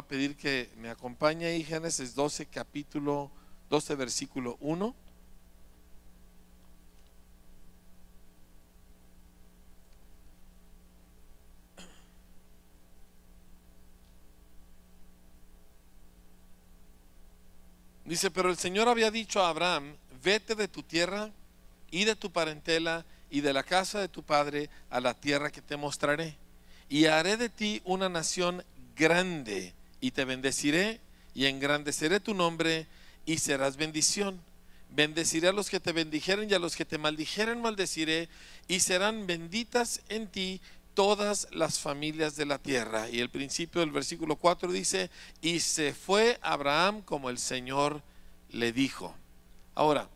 a pedir que me acompañe ahí, Génesis 12, capítulo 12, versículo 1. Dice, pero el Señor había dicho a Abraham, vete de tu tierra y de tu parentela y de la casa de tu padre a la tierra que te mostraré. Y haré de ti una nación grande y te bendeciré y engrandeceré tu nombre y serás bendición. Bendeciré a los que te bendijeren y a los que te maldijeren maldeciré y serán benditas en ti todas las familias de la tierra. Y el principio del versículo 4 dice, y se fue Abraham como el Señor le dijo. Ahora,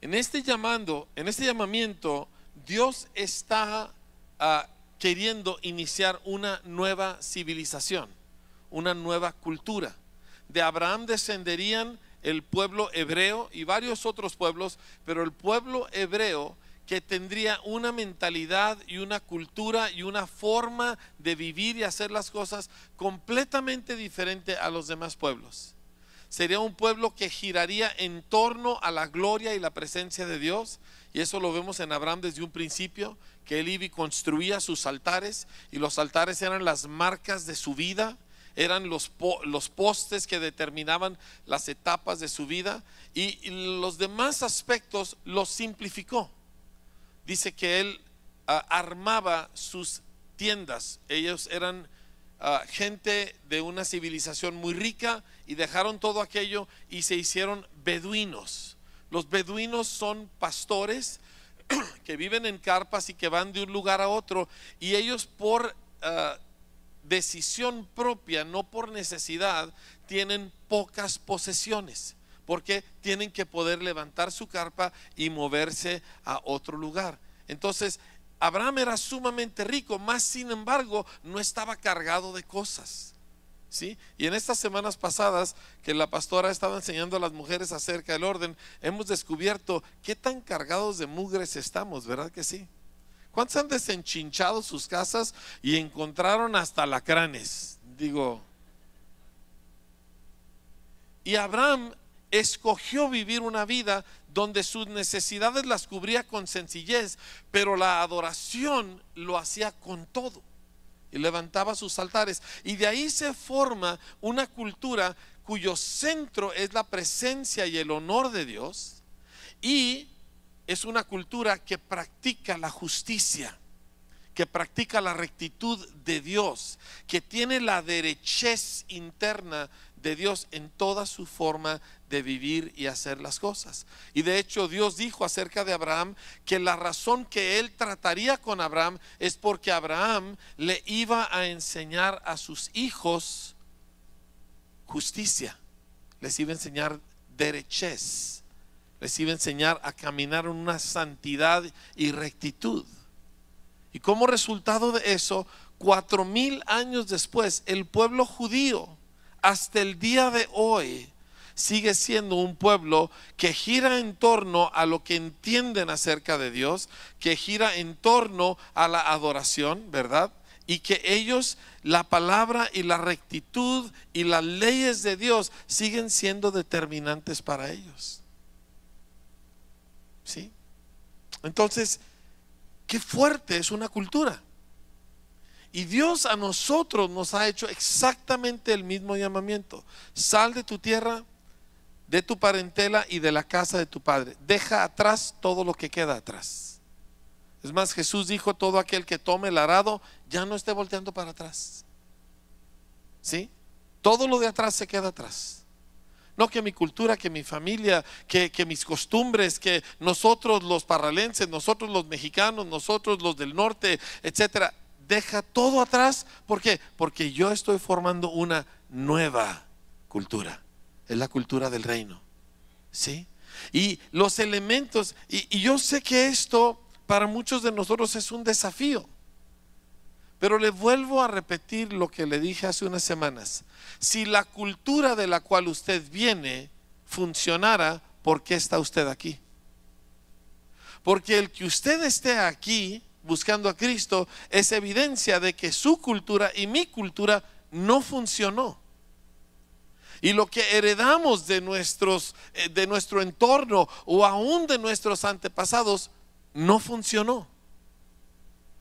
en este llamando, en este llamamiento, Dios está ah, queriendo iniciar una nueva civilización una nueva cultura. De Abraham descenderían el pueblo hebreo y varios otros pueblos, pero el pueblo hebreo que tendría una mentalidad y una cultura y una forma de vivir y hacer las cosas completamente diferente a los demás pueblos. Sería un pueblo que giraría en torno a la gloria y la presencia de Dios. Y eso lo vemos en Abraham desde un principio, que él iba construía sus altares y los altares eran las marcas de su vida eran los, los postes que determinaban las etapas de su vida y, los demás aspectos los simplificó. Dice que él ah, armaba sus tiendas. Ellos eran ah, gente de una civilización muy rica y dejaron todo aquello y se hicieron beduinos. Los beduinos son pastores que viven en carpas y que van de un lugar a otro y ellos por ah, decisión propia, no por necesidad, tienen pocas posesiones, porque tienen que poder levantar su carpa y moverse a otro lugar. Entonces, Abraham era sumamente rico, más sin embargo, no estaba cargado de cosas. ¿Sí? Y en estas semanas pasadas que la pastora estaba enseñando a las mujeres acerca del orden, hemos descubierto qué tan cargados de mugres estamos, ¿verdad que sí? ¿Cuántos han desenchinchado sus casas y encontraron hasta lacranes? Digo. Y Abraham escogió vivir una vida donde sus necesidades las cubría con sencillez, pero la adoración lo hacía con todo. Y levantaba sus altares. Y de ahí se forma una cultura cuyo centro es la presencia y el honor de Dios y es una cultura que practica la justicia, que practica la rectitud de Dios, que tiene la derechez interna de Dios en toda su forma de vivir y hacer las cosas. Y de hecho Dios dijo acerca de Abraham que la razón que él trataría con Abraham es porque Abraham le iba a enseñar a sus hijos justicia, les iba a enseñar derechez les iba a enseñar a caminar en una santidad y rectitud. Y como resultado de eso, cuatro mil años después, el pueblo judío, hasta el día de hoy, sigue siendo un pueblo que gira en torno a lo que entienden acerca de Dios, que gira en torno a la adoración, ¿verdad? Y que ellos, la palabra y la rectitud y las leyes de Dios siguen siendo determinantes para ellos. Entonces, qué fuerte es una cultura. Y Dios a nosotros nos ha hecho exactamente el mismo llamamiento. Sal de tu tierra, de tu parentela y de la casa de tu padre. Deja atrás todo lo que queda atrás. Es más, Jesús dijo, todo aquel que tome el arado ya no esté volteando para atrás. ¿Sí? Todo lo de atrás se queda atrás. No que mi cultura, que mi familia, que, mis costumbres, que nosotros los parralenses, nosotros los mexicanos, nosotros los del norte, etcétera. Deja todo atrás. ¿Por qué? Porque yo estoy formando una nueva cultura. Es la cultura del reino. ¿Sí? Y los elementos, y, y yo sé que esto para muchos de nosotros es un desafío. Pero le vuelvo a repetir lo que le dije hace unas semanas. Si la cultura de la cual usted viene funcionara, ¿por qué está usted aquí? Porque el que usted esté aquí buscando a Cristo es evidencia de que su cultura y mi cultura no funcionó. Y lo que heredamos de, nuestros, eh, de nuestro entorno o aún de nuestros antepasados no funcionó.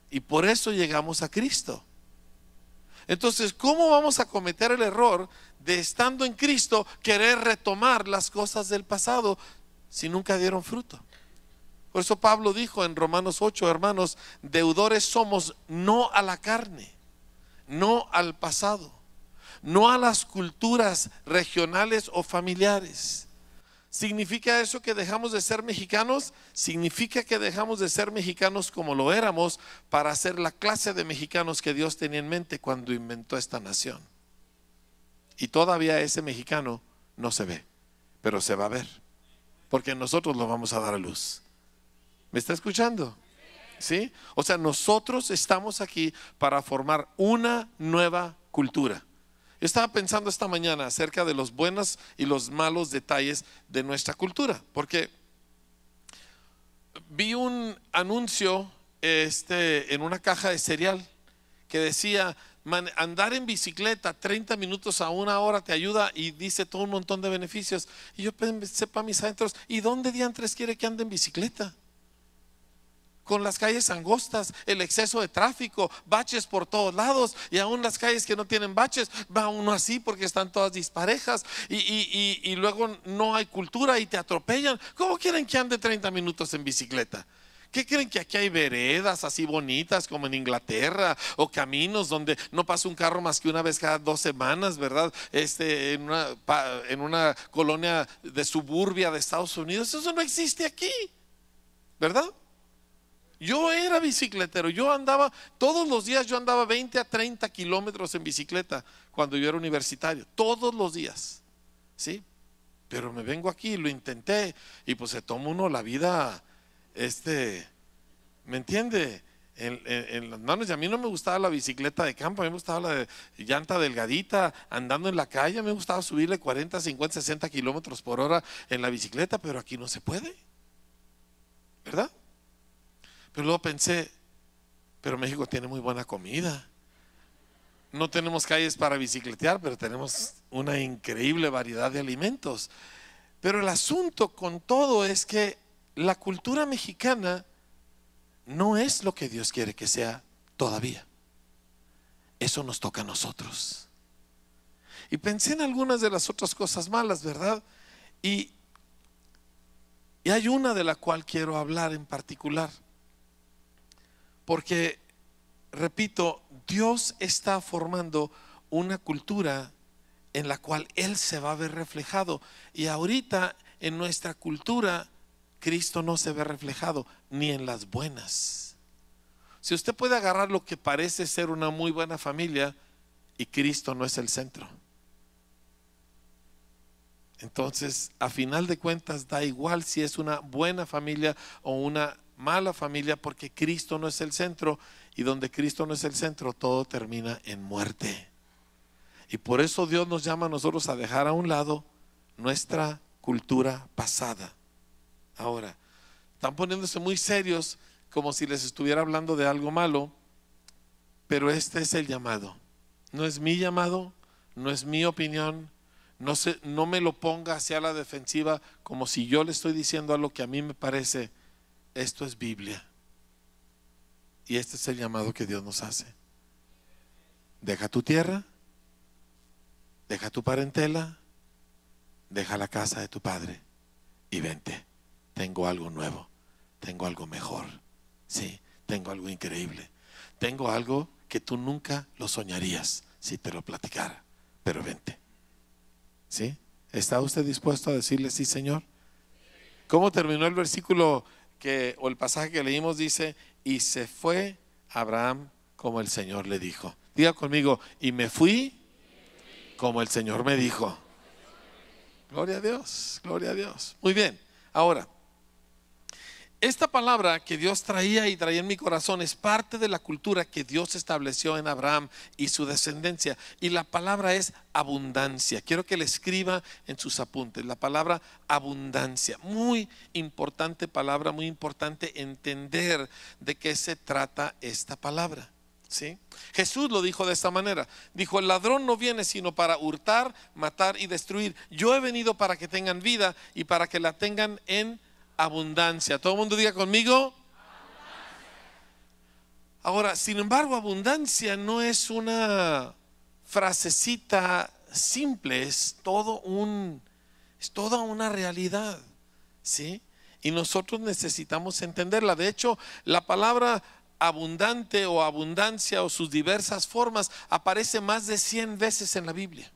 Y por eso llegamos a Cristo. Entonces, ¿cómo vamos a cometer el error de estando en Cristo querer retomar las cosas del pasado si nunca dieron fruto? Por eso Pablo dijo en Romanos 8, hermanos, deudores somos no a la carne, no al pasado, no a las culturas regionales o familiares ¿Significa eso que dejamos de ser mexicanos? Significa que dejamos de ser mexicanos como lo éramos para ser la clase de mexicanos que Dios tenía en mente cuando inventó esta nación. Y todavía ese mexicano no se ve, pero se va a ver, porque nosotros lo vamos a dar a luz. ¿Me está escuchando? ¿Sí? O sea, nosotros estamos aquí para formar una nueva cultura. Yo estaba pensando esta mañana acerca de los buenos y los malos detalles de nuestra cultura, porque vi un anuncio este, en una caja de cereal que decía, andar en bicicleta 30 minutos a una hora te ayuda y dice todo un montón de beneficios. Y yo sepa mis adentros, ¿y dónde diantres quiere que ande en bicicleta? con las calles angostas, el exceso de tráfico, baches por todos lados y aún las calles que no tienen baches, va uno así porque están todas disparejas y, y, luego no hay cultura y te atropellan. ¿Cómo quieren que ande 30 minutos en bicicleta? ¿Qué creen que aquí hay veredas así bonitas como en Inglaterra o caminos donde no pasa un carro más que una vez cada dos semanas, verdad? Este, en, una, en una colonia de suburbia de Estados Unidos. Eso no existe aquí, ¿verdad? Yo era bicicletero, yo andaba, todos los días yo andaba 20 a 30 kilómetros en bicicleta cuando yo era universitario, todos los días, ¿sí? Pero me vengo aquí, lo intenté y pues se toma uno la vida, este, ¿me entiende? En, las manos y a mí no me gustaba la bicicleta de campo, a mí me gustaba la de llanta delgadita, andando en la calle, me gustaba subirle 40, 50, 60 kilómetros por hora en la bicicleta, pero aquí no se puede, ¿verdad? Pero luego pensé, pero México tiene muy buena comida. No tenemos calles para bicicletear, pero tenemos una increíble variedad de alimentos. Pero el asunto con todo es que la cultura mexicana no es lo que Dios quiere que sea todavía. Eso nos toca a nosotros. Y pensé en algunas de las otras cosas malas, ¿verdad? Y, y hay una de la cual quiero hablar en particular. Porque, repito, Dios está formando una cultura en la cual Él se va a ver reflejado. Y ahorita en nuestra cultura, Cristo no se ve reflejado, ni en las buenas. Si usted puede agarrar lo que parece ser una muy buena familia y Cristo no es el centro. Entonces, a final de cuentas, da igual si es una buena familia o una mala familia porque Cristo no es el centro y donde Cristo no es el centro todo termina en muerte. Y por eso Dios nos llama a nosotros a dejar a un lado nuestra cultura pasada. Ahora, están poniéndose muy serios como si les estuviera hablando de algo malo, pero este es el llamado. No es mi llamado, no es mi opinión, no, se, no me lo ponga hacia la defensiva como si yo le estoy diciendo a lo que a mí me parece esto es Biblia. Y este es el llamado que Dios nos hace. Deja tu tierra, deja tu parentela, deja la casa de tu padre y vente. Tengo algo nuevo, tengo algo mejor. Sí, tengo algo increíble. Tengo algo que tú nunca lo soñarías si te lo platicara, pero vente. ¿Sí? ¿Está usted dispuesto a decirle sí, Señor? ¿Cómo terminó el versículo que, o el pasaje que leímos dice, y se fue Abraham como el Señor le dijo. Diga conmigo, y me fui como el Señor me dijo. Gloria a Dios, gloria a Dios. Muy bien, ahora. Esta palabra que Dios traía y traía en mi corazón es parte de la cultura que Dios estableció en Abraham y su descendencia. Y la palabra es abundancia. Quiero que le escriba en sus apuntes la palabra abundancia. Muy importante palabra, muy importante entender de qué se trata esta palabra. Jesús lo dijo de esta manera. Dijo, el ladrón no viene sino para hurtar, matar y destruir. Yo he venido para que tengan vida y para que la tengan en abundancia. Todo el mundo diga conmigo. Ahora, sin embargo, abundancia no es una frasecita simple, es todo un es toda una realidad, ¿sí? Y nosotros necesitamos entenderla. De hecho, la palabra abundante o abundancia o sus diversas formas aparece más de 100 veces en la Biblia.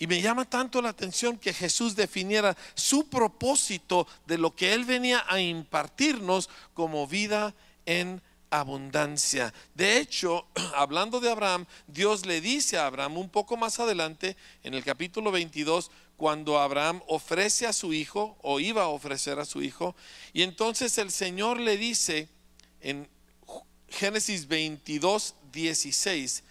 Y me llama tanto la atención que Jesús definiera su propósito de lo que Él venía a impartirnos como vida en abundancia. De hecho, hablando de Abraham, Dios le dice a Abraham un poco más adelante, en el capítulo 22, cuando Abraham ofrece a su hijo o iba a ofrecer a su hijo, y entonces el Señor le dice en Génesis 22, 16,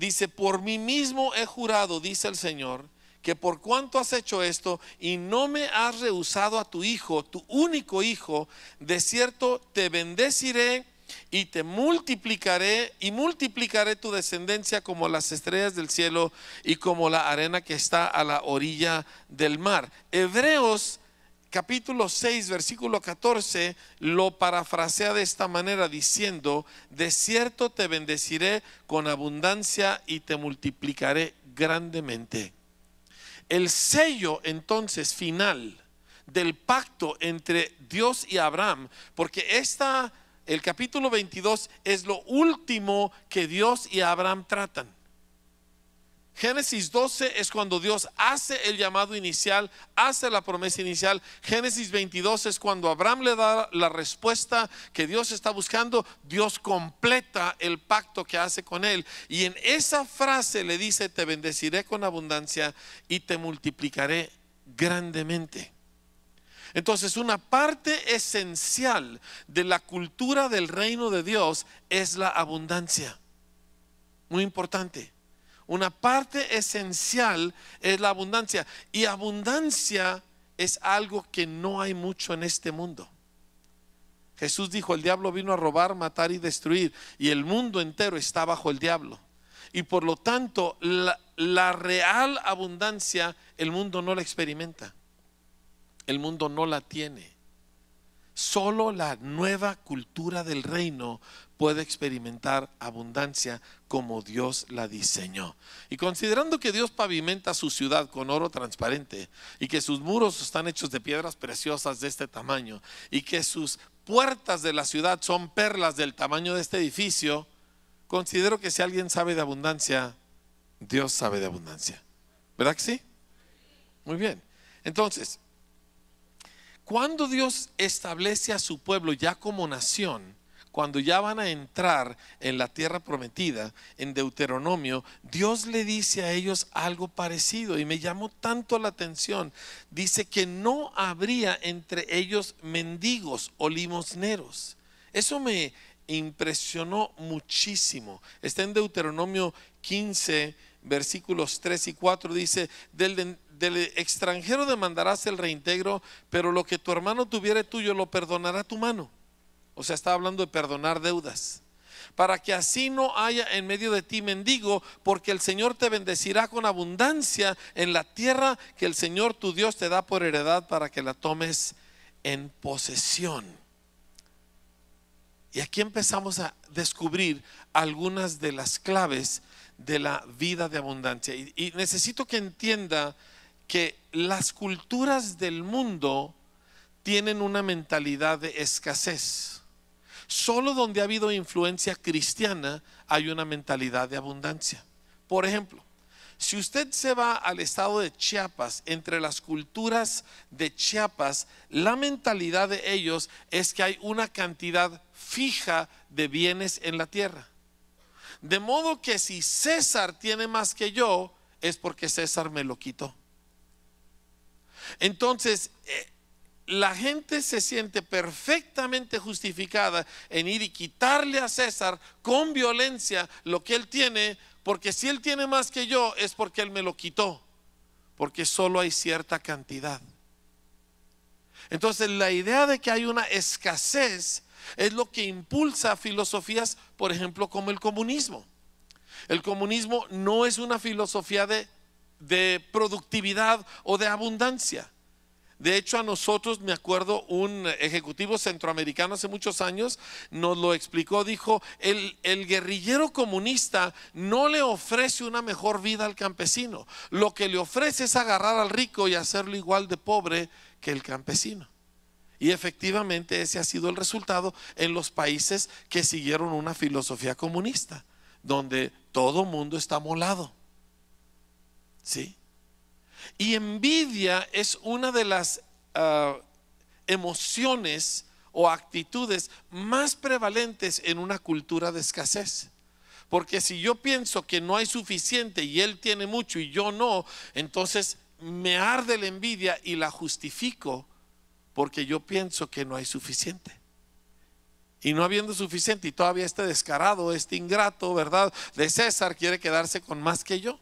Dice, por mí mismo he jurado, dice el Señor, que por cuanto has hecho esto y no me has rehusado a tu hijo, tu único hijo, de cierto te bendeciré y te multiplicaré y multiplicaré tu descendencia como las estrellas del cielo y como la arena que está a la orilla del mar. Hebreos capítulo 6, versículo 14, lo parafrasea de esta manera diciendo, de cierto te bendeciré con abundancia y te multiplicaré grandemente. El sello entonces final del pacto entre Dios y Abraham, porque esta, el capítulo 22 es lo último que Dios y Abraham tratan Génesis 12 es cuando Dios hace el llamado inicial, hace la promesa inicial. Génesis 22 es cuando Abraham le da la respuesta que Dios está buscando. Dios completa el pacto que hace con él. Y en esa frase le dice, te bendeciré con abundancia y te multiplicaré grandemente. Entonces, una parte esencial de la cultura del reino de Dios es la abundancia. Muy importante. Una parte esencial es la abundancia. Y abundancia es algo que no hay mucho en este mundo. Jesús dijo, el diablo vino a robar, matar y destruir. Y el mundo entero está bajo el diablo. Y por lo tanto, la, real abundancia el mundo no la experimenta. El mundo no la tiene. Solo la nueva cultura del reino puede experimentar abundancia como Dios la diseñó. Y considerando que Dios pavimenta su ciudad con oro transparente y que sus muros están hechos de piedras preciosas de este tamaño y que sus puertas de la ciudad son perlas del tamaño de este edificio, considero que si alguien sabe de abundancia, Dios sabe de abundancia. ¿Verdad que sí? Muy bien. Entonces, cuando Dios establece a su pueblo ya como nación, cuando ya van a entrar en la tierra prometida, en Deuteronomio, Dios le dice a ellos algo parecido y me llamó tanto la atención. Dice que no habría entre ellos mendigos o limosneros. Eso me impresionó muchísimo. Está en Deuteronomio 15, versículos 3 y 4, dice, del, del extranjero demandarás el reintegro, pero lo que tu hermano tuviere tuyo lo perdonará tu mano. O sea, está hablando de perdonar deudas. Para que así no haya en medio de ti mendigo, porque el Señor te bendecirá con abundancia en la tierra que el Señor tu Dios te da por heredad para que la tomes en posesión. Y aquí empezamos a descubrir algunas de las claves de la vida de abundancia. Y, y necesito que entienda que las culturas del mundo tienen una mentalidad de escasez. Solo donde ha habido influencia cristiana hay una mentalidad de abundancia. Por ejemplo, si usted se va al estado de Chiapas, entre las culturas de Chiapas, la mentalidad de ellos es que hay una cantidad fija de bienes en la tierra. De modo que si César tiene más que yo, es porque César me lo quitó. Entonces, eh, la gente se siente perfectamente justificada en ir y quitarle a César con violencia lo que él tiene, porque si él tiene más que yo es porque él me lo quitó, porque solo hay cierta cantidad. Entonces, la idea de que hay una escasez es lo que impulsa filosofías, por ejemplo, como el comunismo. El comunismo no es una filosofía de de productividad o de abundancia. De hecho, a nosotros, me acuerdo, un ejecutivo centroamericano hace muchos años nos lo explicó, dijo, el, guerrillero comunista no le ofrece una mejor vida al campesino, lo que le ofrece es agarrar al rico y hacerlo igual de pobre que el campesino. Y efectivamente ese ha sido el resultado en los países que siguieron una filosofía comunista, donde todo mundo está molado ¿Sí? Y envidia es una de las ah, emociones o actitudes más prevalentes en una cultura de escasez. Porque si yo pienso que no hay suficiente y él tiene mucho y yo no, entonces me arde la envidia y la justifico porque yo pienso que no hay suficiente. Y no habiendo suficiente y todavía este descarado, este ingrato, ¿verdad? De César quiere quedarse con más que yo.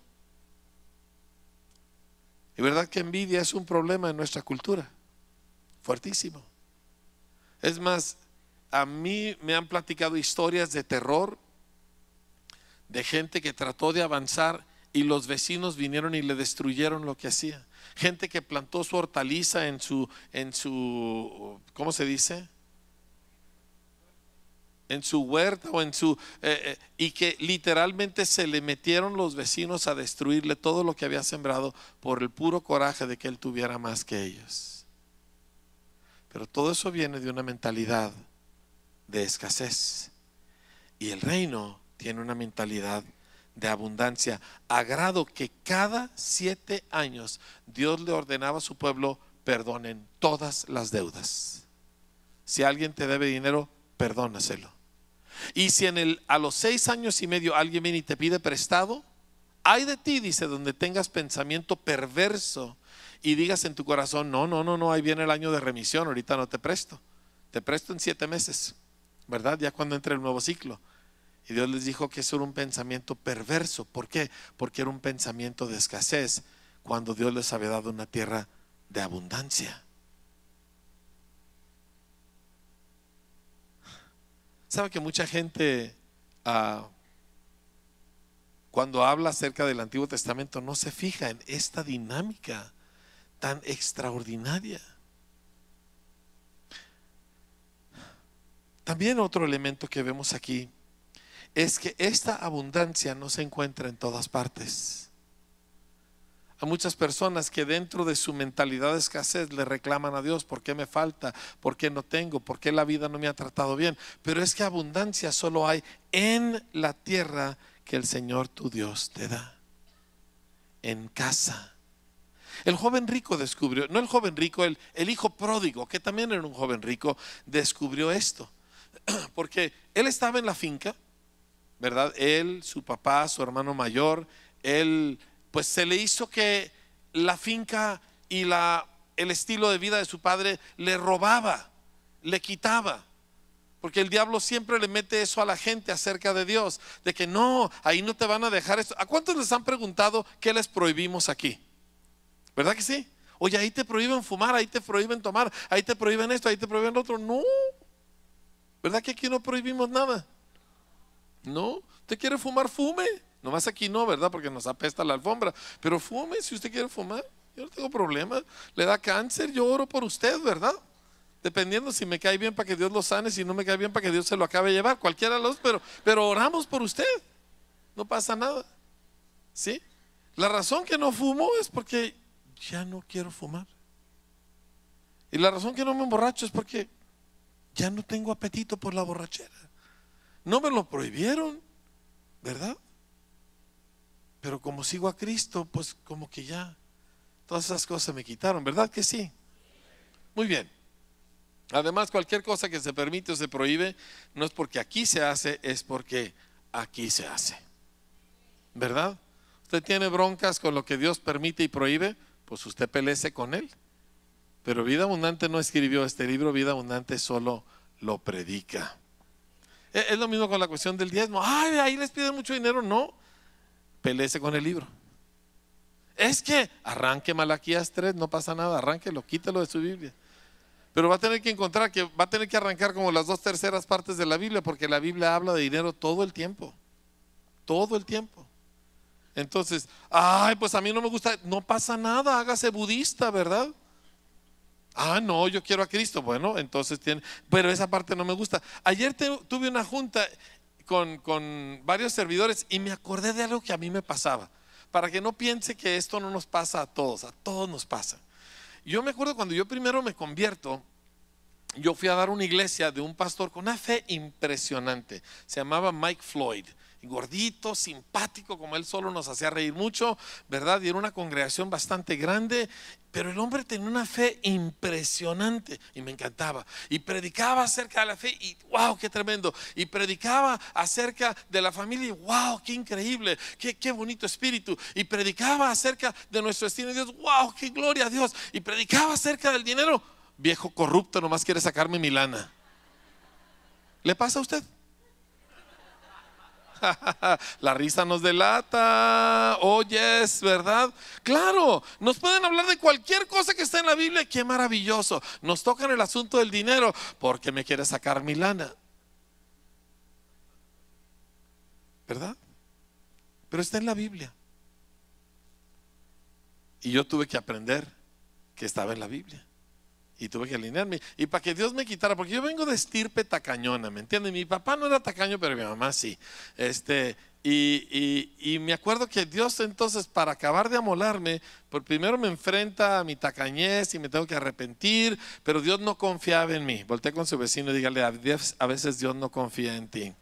Y verdad que envidia es un problema en nuestra cultura, fuertísimo. Es más, a mí me han platicado historias de terror, de gente que trató de avanzar y los vecinos vinieron y le destruyeron lo que hacía. Gente que plantó su hortaliza en su, en su, ¿cómo se dice? en su huerta o en su... Eh, eh, y que literalmente se le metieron los vecinos a destruirle todo lo que había sembrado por el puro coraje de que él tuviera más que ellos. Pero todo eso viene de una mentalidad de escasez. Y el reino tiene una mentalidad de abundancia, agrado que cada siete años Dios le ordenaba a su pueblo, perdonen todas las deudas. Si alguien te debe dinero, perdónaselo. Y si en el, a los seis años y medio alguien viene y te pide prestado, hay de ti, dice, donde tengas pensamiento perverso y digas en tu corazón, no, no, no, no, ahí viene el año de remisión, ahorita no te presto, te presto en siete meses, ¿verdad? Ya cuando entre el nuevo ciclo. Y Dios les dijo que eso era un pensamiento perverso. ¿Por qué? Porque era un pensamiento de escasez cuando Dios les había dado una tierra de abundancia. ¿Sabe que mucha gente ah, cuando habla acerca del Antiguo Testamento no se fija en esta dinámica tan extraordinaria? También otro elemento que vemos aquí es que esta abundancia no se encuentra en todas partes a muchas personas que dentro de su mentalidad de escasez le reclaman a Dios, ¿por qué me falta? ¿Por qué no tengo? ¿Por qué la vida no me ha tratado bien? Pero es que abundancia solo hay en la tierra que el Señor tu Dios te da, en casa. El joven rico descubrió, no el joven rico, el, el hijo pródigo, que también era un joven rico, descubrió esto. Porque él estaba en la finca, ¿verdad? Él, su papá, su hermano mayor, él pues se le hizo que la finca y la, el estilo de vida de su padre le robaba, le quitaba. Porque el diablo siempre le mete eso a la gente acerca de Dios, de que no, ahí no te van a dejar esto. ¿A cuántos les han preguntado qué les prohibimos aquí? ¿Verdad que sí? Oye, ahí te prohíben fumar, ahí te prohíben tomar, ahí te prohíben esto, ahí te prohíben lo otro. No. ¿Verdad que aquí no prohibimos nada? No. ¿Te quiere fumar? Fume. Nomás aquí no, ¿verdad? Porque nos apesta la alfombra. Pero fume si usted quiere fumar. Yo no tengo problema. Le da cáncer, yo oro por usted, ¿verdad? Dependiendo si me cae bien para que Dios lo sane, si no me cae bien para que Dios se lo acabe de llevar. Cualquiera de los, pero, pero oramos por usted. No pasa nada. ¿Sí? La razón que no fumo es porque ya no quiero fumar. Y la razón que no me emborracho es porque ya no tengo apetito por la borrachera. No me lo prohibieron, ¿verdad? Pero como sigo a Cristo, pues como que ya todas esas cosas me quitaron, ¿verdad que sí? Muy bien. Además, cualquier cosa que se permite o se prohíbe, no es porque aquí se hace, es porque aquí se hace. ¿Verdad? Usted tiene broncas con lo que Dios permite y prohíbe, pues usted pelece con él. Pero Vida Abundante no escribió este libro, Vida Abundante solo lo predica. E, es lo mismo con la cuestión del diezmo. Ay, ahí les piden mucho dinero. No, pelece con el libro. Es que arranque Malaquías 3, no pasa nada, arránquelo, quítelo de su Biblia. Pero va a tener que encontrar que va a tener que arrancar como las dos terceras partes de la Biblia, porque la Biblia habla de dinero todo el tiempo. Todo el tiempo. Entonces, ay, pues a mí no me gusta, no pasa nada, hágase budista, ¿verdad? Ah, no, yo quiero a Cristo. Bueno, entonces tiene, pero esa parte no me gusta. Ayer tuve una junta con, varios servidores y me acordé de algo que a mí me pasaba, para que no piense que esto no nos pasa a todos, a todos nos pasa. Yo me acuerdo cuando yo primero me convierto, yo fui a dar una iglesia de un pastor con una fe impresionante, se llamaba Mike Floyd gordito, simpático, como él solo nos hacía reír mucho, ¿verdad? Y era una congregación bastante grande, pero el hombre tenía una fe impresionante y me encantaba. Y predicaba acerca de la fe y wow, qué tremendo. Y predicaba acerca de la familia y wow, qué increíble, qué, bonito espíritu. Y predicaba acerca de nuestro destino de Dios, wow, qué gloria a Dios. Y predicaba acerca del dinero. Viejo corrupto, nomás quiere sacarme mi lana. ¿Le pasa a usted? La risa nos delata. Oyes, ¿verdad? Claro, nos pueden hablar de cualquier cosa que está en la Biblia. Qué maravilloso. Nos tocan el asunto del dinero porque me quiere sacar mi lana. ¿Verdad? Pero está en la Biblia. Y yo tuve que aprender que estaba en la Biblia y tuve que alinearme. Y para que Dios me quitara, porque yo vengo de estirpe tacañona, ¿me entiendes? Mi papá no era tacaño, pero mi mamá sí. Este, y, y, y, me acuerdo que Dios entonces, para acabar de amolarme, por pues primero me enfrenta a mi tacañez y me tengo que arrepentir, pero Dios no confiaba en mí. Volté con su vecino y dígale, a veces Dios no confía en ti.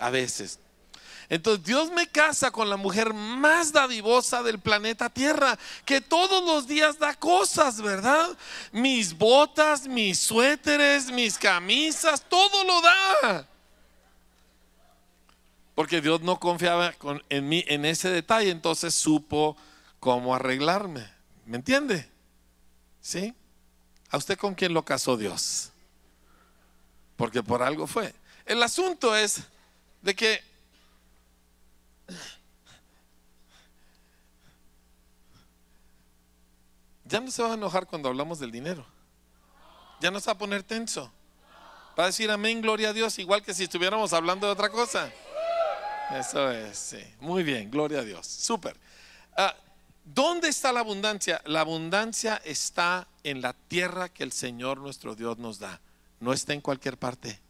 A veces, entonces Dios me casa con la mujer más dadivosa del planeta Tierra, que todos los días da cosas, ¿verdad? Mis botas, mis suéteres, mis camisas, todo lo da. Porque Dios no confiaba en mí en ese detalle, entonces supo cómo arreglarme. ¿Me entiende? ¿Sí? ¿A usted con quién lo casó Dios? Porque por algo fue. El asunto es de que ya no se va a enojar cuando hablamos del dinero. Ya no se va a poner tenso. Va a decir amén, gloria a Dios, igual que si estuviéramos hablando de otra cosa. Eso es, sí. Muy bien, gloria a Dios. Súper. Ah, ¿Dónde está la abundancia? La abundancia está en la tierra que el Señor nuestro Dios nos da. No está en cualquier parte.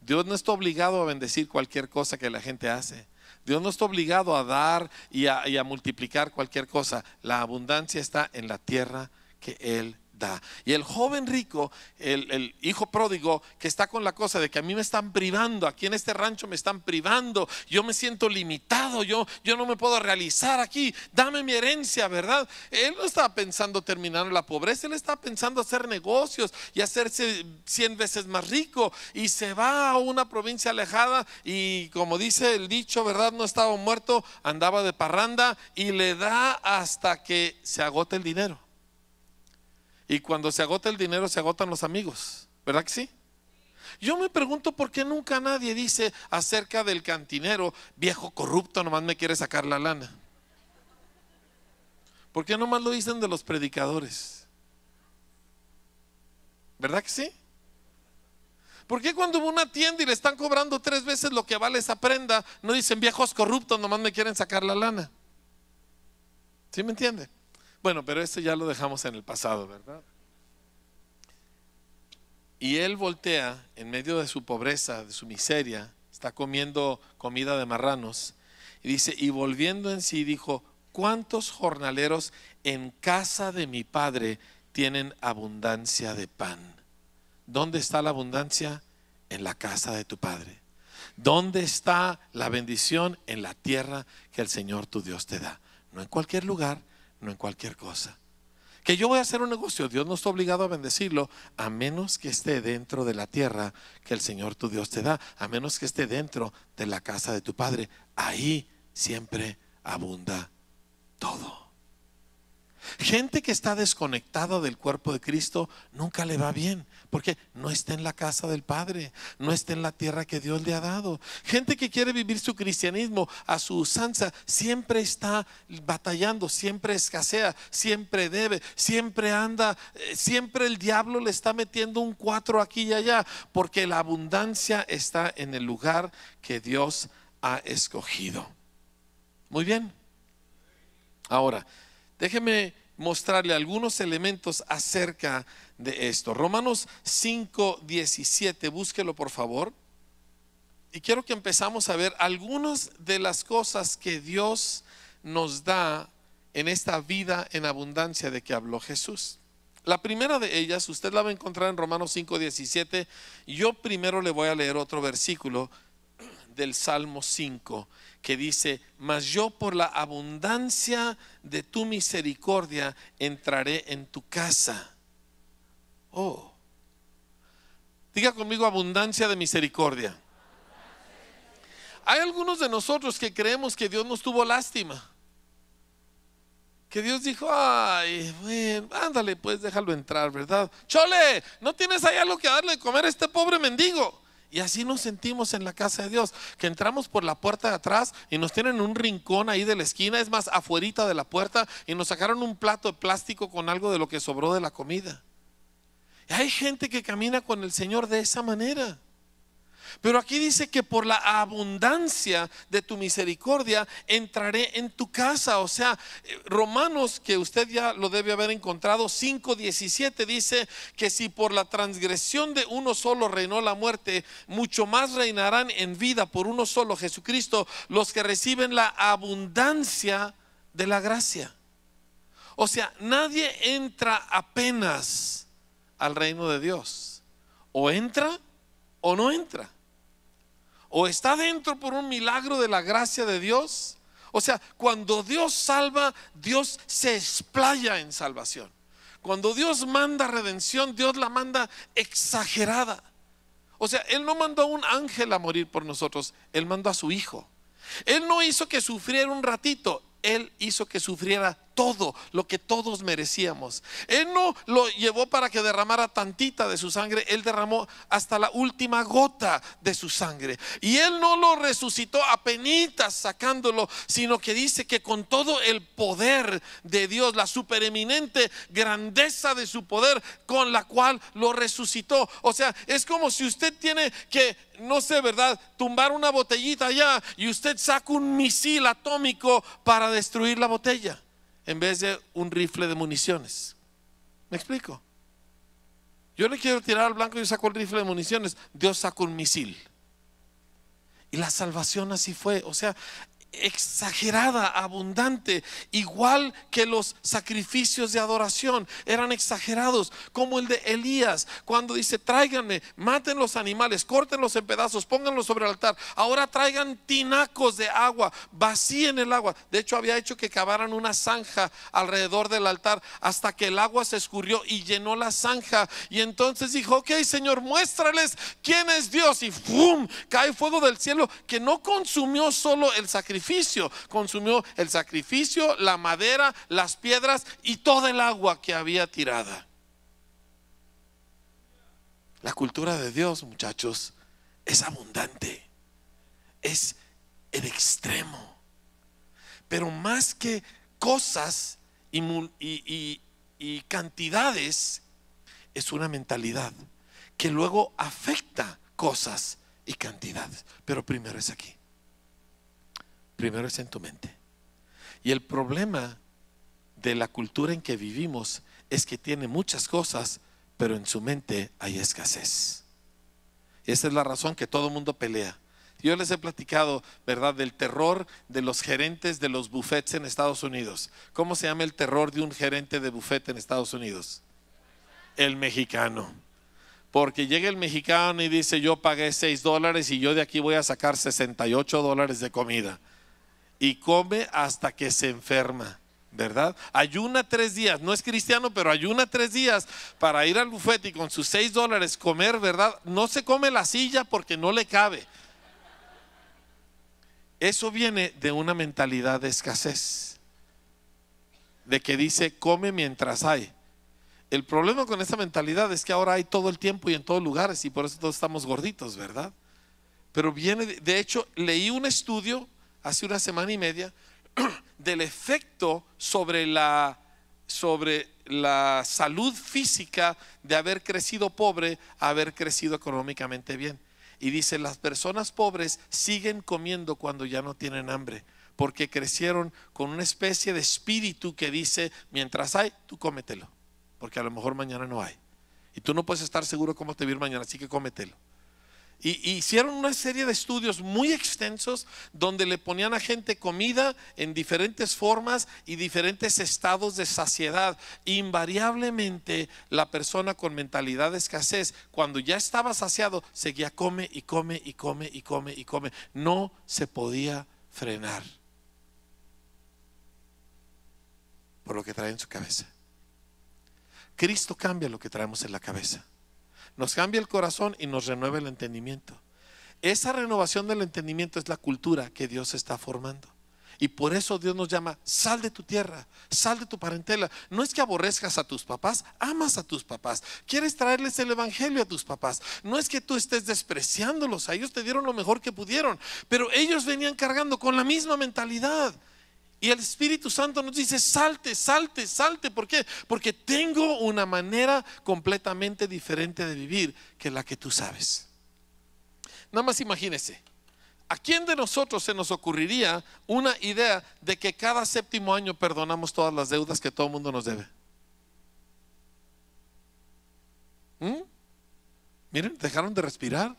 Dios no está obligado a bendecir cualquier cosa que la gente hace. Dios no está obligado a dar y a, multiplicar cualquier cosa. La abundancia está en la tierra que Él y el joven rico, el, hijo pródigo, que está con la cosa de que a mí me están privando, aquí en este rancho me están privando, yo me siento limitado, yo, yo no me puedo realizar aquí, dame mi herencia, ¿verdad? Él no estaba pensando terminar la pobreza, él estaba pensando hacer negocios y hacerse 100 veces más rico y se va a una provincia alejada y como dice el dicho, ¿verdad? No estaba muerto, andaba de parranda y le da hasta que se agote el dinero. Y cuando se agota el dinero, se agotan los amigos, ¿verdad que sí? Yo me pregunto por qué nunca nadie dice acerca del cantinero, viejo corrupto, nomás me quiere sacar la lana. ¿Por qué nomás lo dicen de los predicadores? ¿Verdad que sí? ¿Por qué cuando hubo una tienda y le están cobrando tres veces lo que vale esa prenda, no dicen viejos corruptos, nomás me quieren sacar la lana? ¿Sí me entiende? Bueno, pero esto ya lo dejamos en el pasado, ¿verdad? Y él voltea en medio de su pobreza, de su miseria, está comiendo comida de marranos, y dice, y volviendo en sí dijo, ¿cuántos jornaleros en casa de mi padre tienen abundancia de pan? ¿Dónde está la abundancia? En la casa de tu padre. ¿Dónde está la bendición? En la tierra que el Señor tu Dios te da. No en cualquier lugar, no en cualquier cosa. Que yo voy a hacer un negocio, Dios no está obligado a bendecirlo, a menos que esté dentro de la tierra que el Señor tu Dios te da, a menos que esté dentro de la casa de tu Padre. Ahí siempre abunda todo. Gente que está desconectada del cuerpo de Cristo nunca le va bien, porque no está en la casa del Padre, no está en la tierra que Dios le ha dado. Gente que quiere vivir su cristianismo a su usanza, siempre está batallando, siempre escasea, siempre debe, siempre anda, eh, siempre el diablo le está metiendo un cuatro aquí y allá, porque la abundancia está en el lugar que Dios ha escogido. Muy bien. Ahora, Déjeme mostrarle algunos elementos acerca de esto. Romanos 5, 17, búsquelo por favor. Y quiero que empezamos a ver algunas de las cosas que Dios nos da en esta vida en abundancia de que habló Jesús. La primera de ellas, usted la va a encontrar en Romanos 5, 17. Yo primero le voy a leer otro versículo del Salmo 5 que dice, mas yo por la abundancia de tu misericordia entraré en tu casa. Oh, diga conmigo abundancia de misericordia. Hay algunos de nosotros que creemos que Dios nos tuvo lástima. Que Dios dijo, ay, bueno, ándale, pues déjalo entrar, ¿verdad? Chole, ¿no tienes ahí algo que darle de comer a este pobre mendigo? Y así nos sentimos en la casa de Dios, que entramos por la puerta de atrás y nos tienen un rincón ahí de la esquina, es más, afuerita de la puerta, y nos sacaron un plato de plástico con algo de lo que sobró de la comida. Y hay gente que camina con el Señor de esa manera. Pero aquí dice que por la abundancia de tu misericordia entraré en tu casa. O sea, eh, Romanos, que usted ya lo debe haber encontrado, 5.17 dice que si por la transgresión de uno solo reinó la muerte, mucho más reinarán en vida por uno solo Jesucristo los que reciben la abundancia de la gracia. O sea, nadie entra apenas al reino de Dios. O entra o no entra o está dentro por un milagro de la gracia de Dios. O sea, cuando Dios salva, Dios se explaya en salvación. Cuando Dios manda redención, Dios la manda exagerada. O sea, Él no mandó a un ángel a morir por nosotros, Él mandó a su Hijo. Él no hizo que sufriera un ratito, Él hizo que sufriera todo lo que todos merecíamos. Él no lo llevó para que derramara tantita de su sangre, Él derramó hasta la última gota de su sangre. Y Él no lo resucitó a penitas sacándolo, sino que dice que con todo el poder de Dios, la supereminente grandeza de su poder con la cual lo resucitó. O sea, es como si usted tiene que, no sé, ¿verdad? Tumbar una botellita allá y usted saca un misil atómico para destruir la botella en vez de un rifle de municiones. ¿Me explico? Yo le quiero tirar al blanco y saco el rifle de municiones. Dios sacó un misil. Y la salvación así fue. O sea, exagerada, abundante, igual que los sacrificios de adoración, eran exagerados, como el de Elías, cuando dice, tráiganme, maten los animales, córtenlos en pedazos, pónganlos sobre el altar, ahora traigan tinacos de agua, vacíen el agua. De hecho, había hecho que cavaran una zanja alrededor del altar hasta que el agua se escurrió y llenó la zanja. Y entonces dijo, ok, Señor, muéstrales quién es Dios. Y ¡fum! cae fuego del cielo que no consumió solo el sacrificio, consumió el sacrificio, la madera, las piedras y toda el agua que había tirada. La cultura de Dios, muchachos, es abundante, es el extremo. Pero más que cosas y cantidades, es una mentalidad que luego afecta cosas y cantidades. Pero primero es aquí primero es en tu mente. Y el problema de la cultura en que vivimos es que tiene muchas cosas, pero en su mente hay escasez. Esa es la razón que todo el mundo pelea. Yo les he platicado, ¿verdad?, del terror de los gerentes de los buffets en Estados Unidos. ¿Cómo se llama el terror de un gerente de buffet en Estados Unidos? El mexicano. Porque llega el mexicano y dice, yo pagué 6 dólares y yo de aquí voy a sacar 68 dólares de comida y come hasta que se enferma, ¿verdad? Ayuna tres días, no es cristiano, pero ayuna tres días para ir al bufete y con sus seis dólares comer, ¿verdad? No se come la silla porque no le cabe. Eso viene de una mentalidad de escasez, de que dice, come mientras hay. El problema con esa mentalidad es que ahora hay todo el tiempo y en todos lugares y por eso todos estamos gorditos, ¿verdad? Pero viene, de hecho, leí un estudio hace una semana y media del efecto sobre la, sobre la salud física de haber crecido pobre a haber crecido económicamente bien. Y dice, las personas pobres siguen comiendo cuando ya no tienen hambre, porque crecieron con una especie de espíritu que dice, mientras hay, tú cómetelo, porque a lo mejor mañana no hay. Y tú no puedes estar seguro cómo te vivir mañana, así que cómetelo. Y hicieron una serie de estudios muy extensos donde le ponían a gente comida en diferentes formas y diferentes estados de saciedad. Invariablemente la persona con mentalidad de escasez, cuando ya estaba saciado, seguía come y come y come y come y come. No se podía frenar por lo que trae en su cabeza. Cristo cambia lo que traemos en la cabeza nos cambia el corazón y nos renueva el entendimiento. Esa renovación del entendimiento es la cultura que Dios está formando. Y por eso Dios nos llama, sal de tu tierra, sal de tu parentela. No es que aborrezcas a tus papás, amas a tus papás. Quieres traerles el Evangelio a tus papás. No es que tú estés despreciándolos, a ellos te dieron lo mejor que pudieron, pero ellos venían cargando con la misma mentalidad. Y el Espíritu Santo nos dice, salte, salte, salte. ¿Por qué? Porque tengo una manera completamente diferente de vivir que la que tú sabes. Nada más imagínese, ¿a quién de nosotros se nos ocurriría una idea de que cada séptimo año perdonamos todas las deudas que todo el mundo nos debe? ¿Mm? Miren, dejaron de respirar.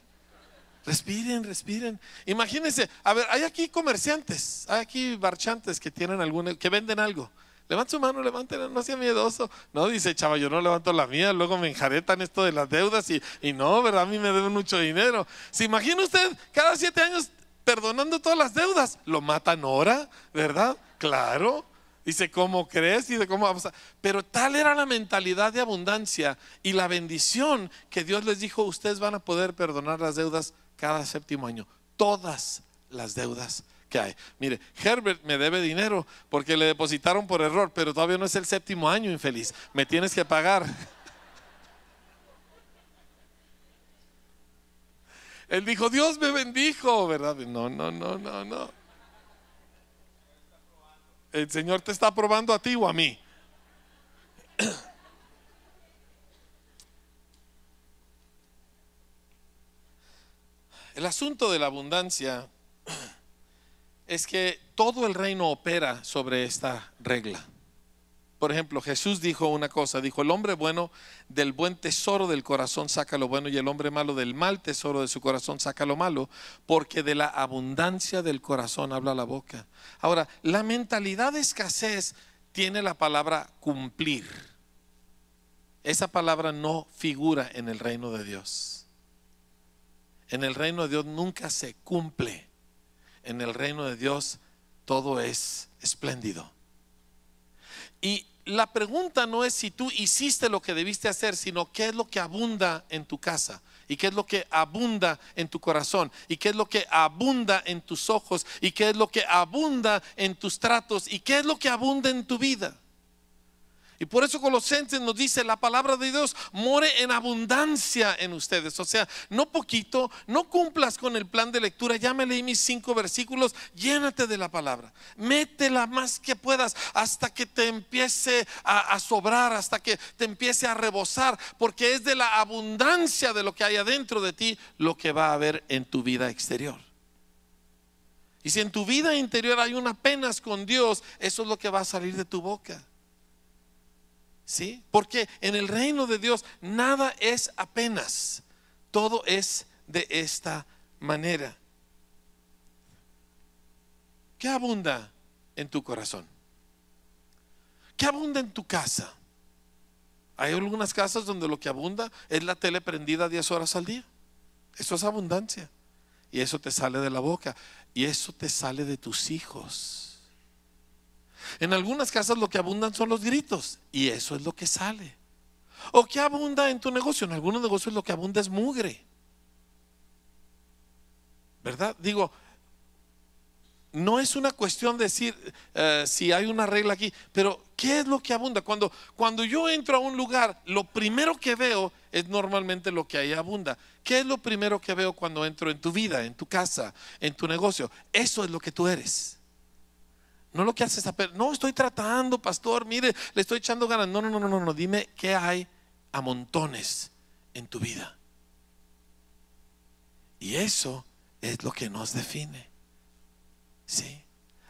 Respiren, respiren. Imagínense, a ver, hay aquí comerciantes, hay aquí barchantes que tienen alguna, que venden algo. Levanten su mano, levanten, no sea miedoso. No, dice chaval yo no levanto la mía, luego me enjaretan esto de las deudas y, y no, ¿verdad? A mí me deben mucho dinero. ¿Se imagina usted cada siete años perdonando todas las deudas? Lo matan ahora, ¿verdad? Claro. Dice, ¿cómo crees? Y de cómo vamos a... Pero tal era la mentalidad de abundancia y la bendición que Dios les dijo, ustedes van a poder perdonar las deudas cada séptimo año todas las deudas que hay. Mire, Herbert me debe dinero porque le depositaron por error, pero todavía no es el séptimo año, infeliz. Me tienes que pagar. Él dijo, Dios me bendijo, ¿verdad? No, no, no, no, no. El Señor te está probando a ti o a mí. El asunto de la abundancia es que todo el reino opera sobre esta regla. Por ejemplo, Jesús dijo una cosa, dijo, el hombre bueno del buen tesoro del corazón saca lo bueno y el hombre malo del mal tesoro de su corazón saca lo malo, porque de la abundancia del corazón habla la boca. Ahora, la mentalidad de escasez tiene la palabra cumplir. Esa palabra no figura en el reino de Dios. En el reino de Dios nunca se cumple. En el reino de Dios todo es espléndido. Y la pregunta no es si tú hiciste lo que debiste hacer, sino qué es lo que abunda en tu casa y qué es lo que abunda en tu corazón y qué es lo que abunda en tus ojos y qué es lo que abunda en tus tratos y qué es lo que abunda en tu vida. Y por eso Colosenses nos dice, la palabra de Dios more en abundancia en ustedes. O sea, no poquito, no cumplas con el plan de lectura, ya me leí mis cinco versículos, llénate de la palabra, métela más que puedas hasta que te empiece a, a sobrar, hasta que te empiece a rebosar, porque es de la abundancia de lo que hay adentro de ti lo que va a haber en tu vida exterior. Y si en tu vida interior hay una penas con Dios, eso es lo que va a salir de tu boca. ¿Sí? Porque en el reino de Dios nada es apenas, todo es de esta manera. ¿Qué abunda en tu corazón? ¿Qué abunda en tu casa? Hay algunas casas donde lo que abunda es la tele prendida 10 horas al día. Eso es abundancia. Y eso te sale de la boca. Y eso te sale de tus hijos. En algunas casas lo que abundan son los gritos y eso es lo que sale. ¿O qué abunda en tu negocio? En algunos negocios lo que abunda es mugre. ¿Verdad? Digo, no es una cuestión decir eh, si hay una regla aquí, pero ¿qué es lo que abunda? Cuando, cuando yo entro a un lugar, lo primero que veo es normalmente lo que ahí abunda. ¿Qué es lo primero que veo cuando entro en tu vida, en tu casa, en tu negocio? Eso es lo que tú eres. No lo que haces saber. no estoy tratando, pastor, mire, le estoy echando ganas. No, no, no, no, no, dime qué hay a montones en tu vida. Y eso es lo que nos define. Sí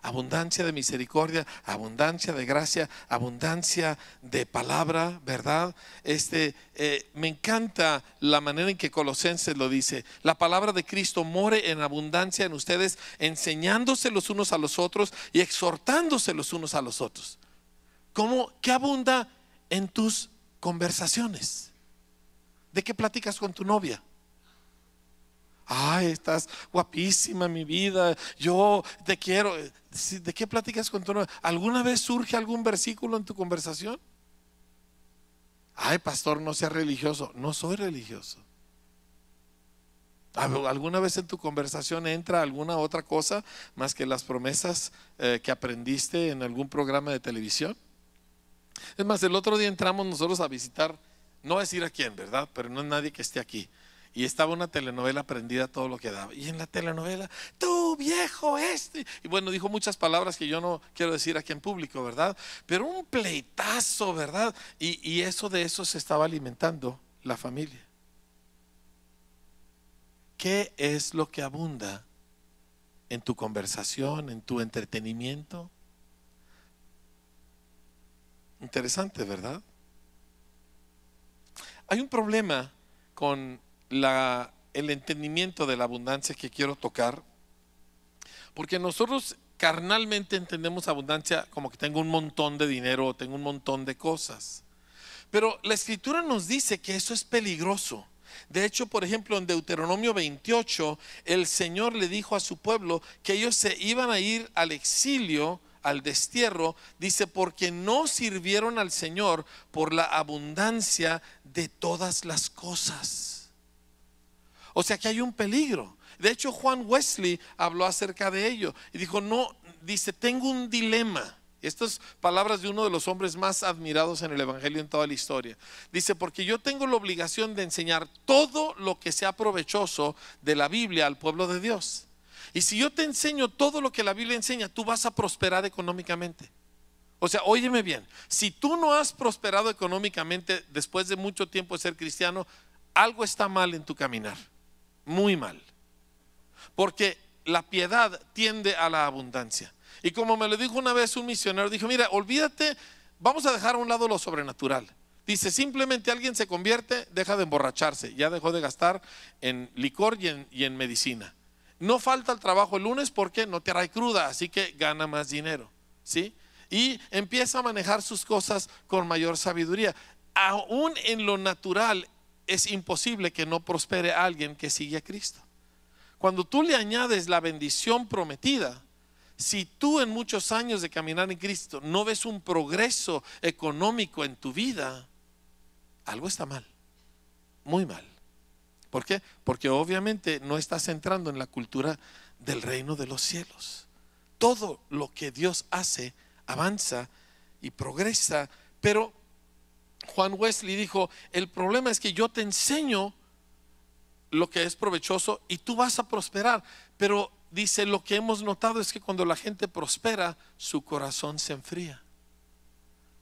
abundancia de misericordia, abundancia de gracia, abundancia de palabra, ¿verdad? Este, eh, me encanta la manera en que Colosenses lo dice. La palabra de Cristo more en abundancia en ustedes, enseñándose los unos a los otros y exhortándose los unos a los otros. ¿Cómo? ¿Qué abunda en tus conversaciones? ¿De qué platicas con tu novia? Ay, ah, estás guapísima mi vida, yo te quiero. ¿de qué platicas con tu novia? ¿Alguna vez surge algún versículo en tu conversación? Ay, pastor, no sea religioso. No soy religioso. ¿Alguna vez en tu conversación entra alguna otra cosa más que las promesas eh, que aprendiste en algún programa de televisión? Es más, el otro día entramos nosotros a visitar, no es decir a quién, ¿verdad? Pero no es nadie que esté aquí. Y estaba una telenovela prendida todo lo que daba. Y en la telenovela, tú viejo este. Y bueno, dijo muchas palabras que yo no quiero decir aquí en público, ¿verdad? Pero un pleitazo, ¿verdad? Y, y eso de eso se estaba alimentando la familia. ¿Qué es lo que abunda en tu conversación, en tu entretenimiento? Interesante, ¿verdad? Hay un problema con la, el entendimiento de la abundancia que quiero tocar, porque nosotros carnalmente entendemos abundancia como que tengo un montón de dinero, tengo un montón de cosas. Pero la escritura nos dice que eso es peligroso. De hecho, por ejemplo, en Deuteronomio 28, el Señor le dijo a su pueblo que ellos se iban a ir al exilio, al destierro, dice, porque no sirvieron al Señor por la abundancia de todas las cosas. O sea que hay un peligro. De hecho, Juan Wesley habló acerca de ello y dijo, no, dice, tengo un dilema. Estas palabras de uno de los hombres más admirados en el Evangelio en toda la historia. Dice, porque yo tengo la obligación de enseñar todo lo que sea provechoso de la Biblia al pueblo de Dios. Y si yo te enseño todo lo que la Biblia enseña, tú vas a prosperar económicamente. O sea, óyeme bien, si tú no has prosperado económicamente después de mucho tiempo de ser cristiano, algo está mal en tu caminar muy mal. Porque la piedad tiende a la abundancia. Y como me lo dijo una vez un misionero, dijo, mira, olvídate, vamos a dejar a un lado lo sobrenatural. Dice, simplemente alguien se convierte, deja de emborracharse, ya dejó de gastar en licor y en, medicina. No falta el trabajo el lunes porque no te ray cruda, así que gana más dinero. ¿Sí? Y empieza a manejar sus cosas con mayor sabiduría. Aún en lo natural, es imposible que no prospere alguien que sigue a Cristo. Cuando tú le añades la bendición prometida, si tú en muchos años de caminar en Cristo no ves un progreso económico en tu vida, algo está mal, muy mal. ¿Por qué? Porque obviamente no estás entrando en la cultura del reino de los cielos. Todo lo que Dios hace avanza y progresa, pero Juan Wesley dijo, el problema es que yo te enseño lo que es provechoso y tú vas a prosperar, pero dice, lo que hemos notado es que cuando la gente prospera, su corazón se enfría.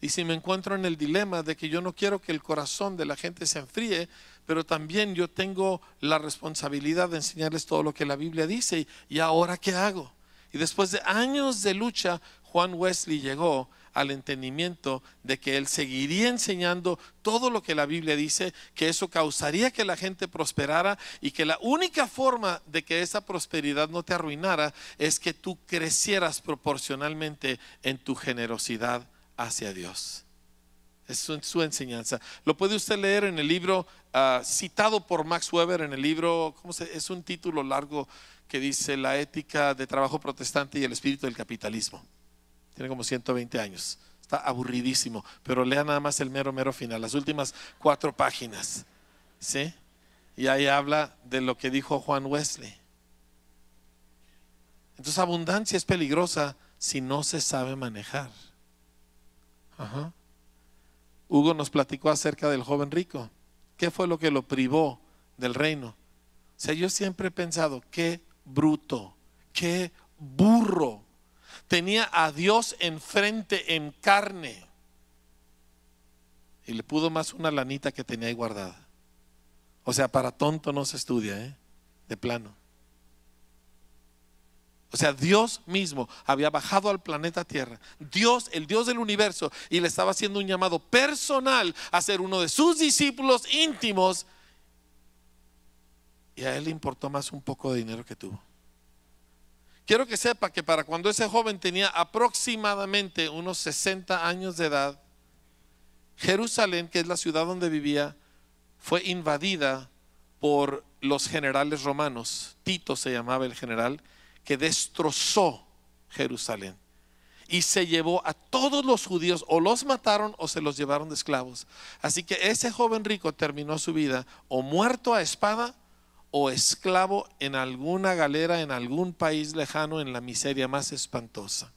Y si me encuentro en el dilema de que yo no quiero que el corazón de la gente se enfríe, pero también yo tengo la responsabilidad de enseñarles todo lo que la Biblia dice, y ahora qué hago? Y después de años de lucha, Juan Wesley llegó al entendimiento de que él seguiría enseñando todo lo que la Biblia dice, que eso causaría que la gente prosperara y que la única forma de que esa prosperidad no te arruinara es que tú crecieras proporcionalmente en tu generosidad hacia Dios. Es su, enseñanza. Lo puede usted leer en el libro ah, citado por Max Weber, en el libro, es un título largo que dice La ética de trabajo protestante y el espíritu del capitalismo. Tiene como 120 años. Está aburridísimo, pero lea nada más el mero, mero final, las últimas cuatro páginas. ¿Sí? Y ahí habla de lo que dijo Juan Wesley. Entonces, abundancia es peligrosa si no se sabe manejar. Hugo nos platicó acerca del joven rico. ¿Qué fue lo que lo privó del reino? O sea, yo siempre he pensado, qué bruto, qué burro tenía a Dios enfrente en carne. Y le pudo más una lanita que tenía ahí guardada. O sea, para tonto no se estudia, ¿eh? de plano. O sea, Dios mismo había bajado al planeta Tierra. Dios, el Dios del universo, y le estaba haciendo un llamado personal a ser uno de sus discípulos íntimos. Y a él le importó más un poco de dinero que tuvo. Quiero que sepa que para cuando ese joven tenía aproximadamente unos 60 años de edad, Jerusalén, que es la ciudad donde vivía, fue invadida por los generales romanos. Tito se llamaba el general, que destrozó Jerusalén y se llevó a todos los judíos, o los mataron o se los llevaron de esclavos. Así que ese joven rico terminó su vida o muerto a espada o esclavo en alguna galera en algún país lejano en la miseria más espantosa.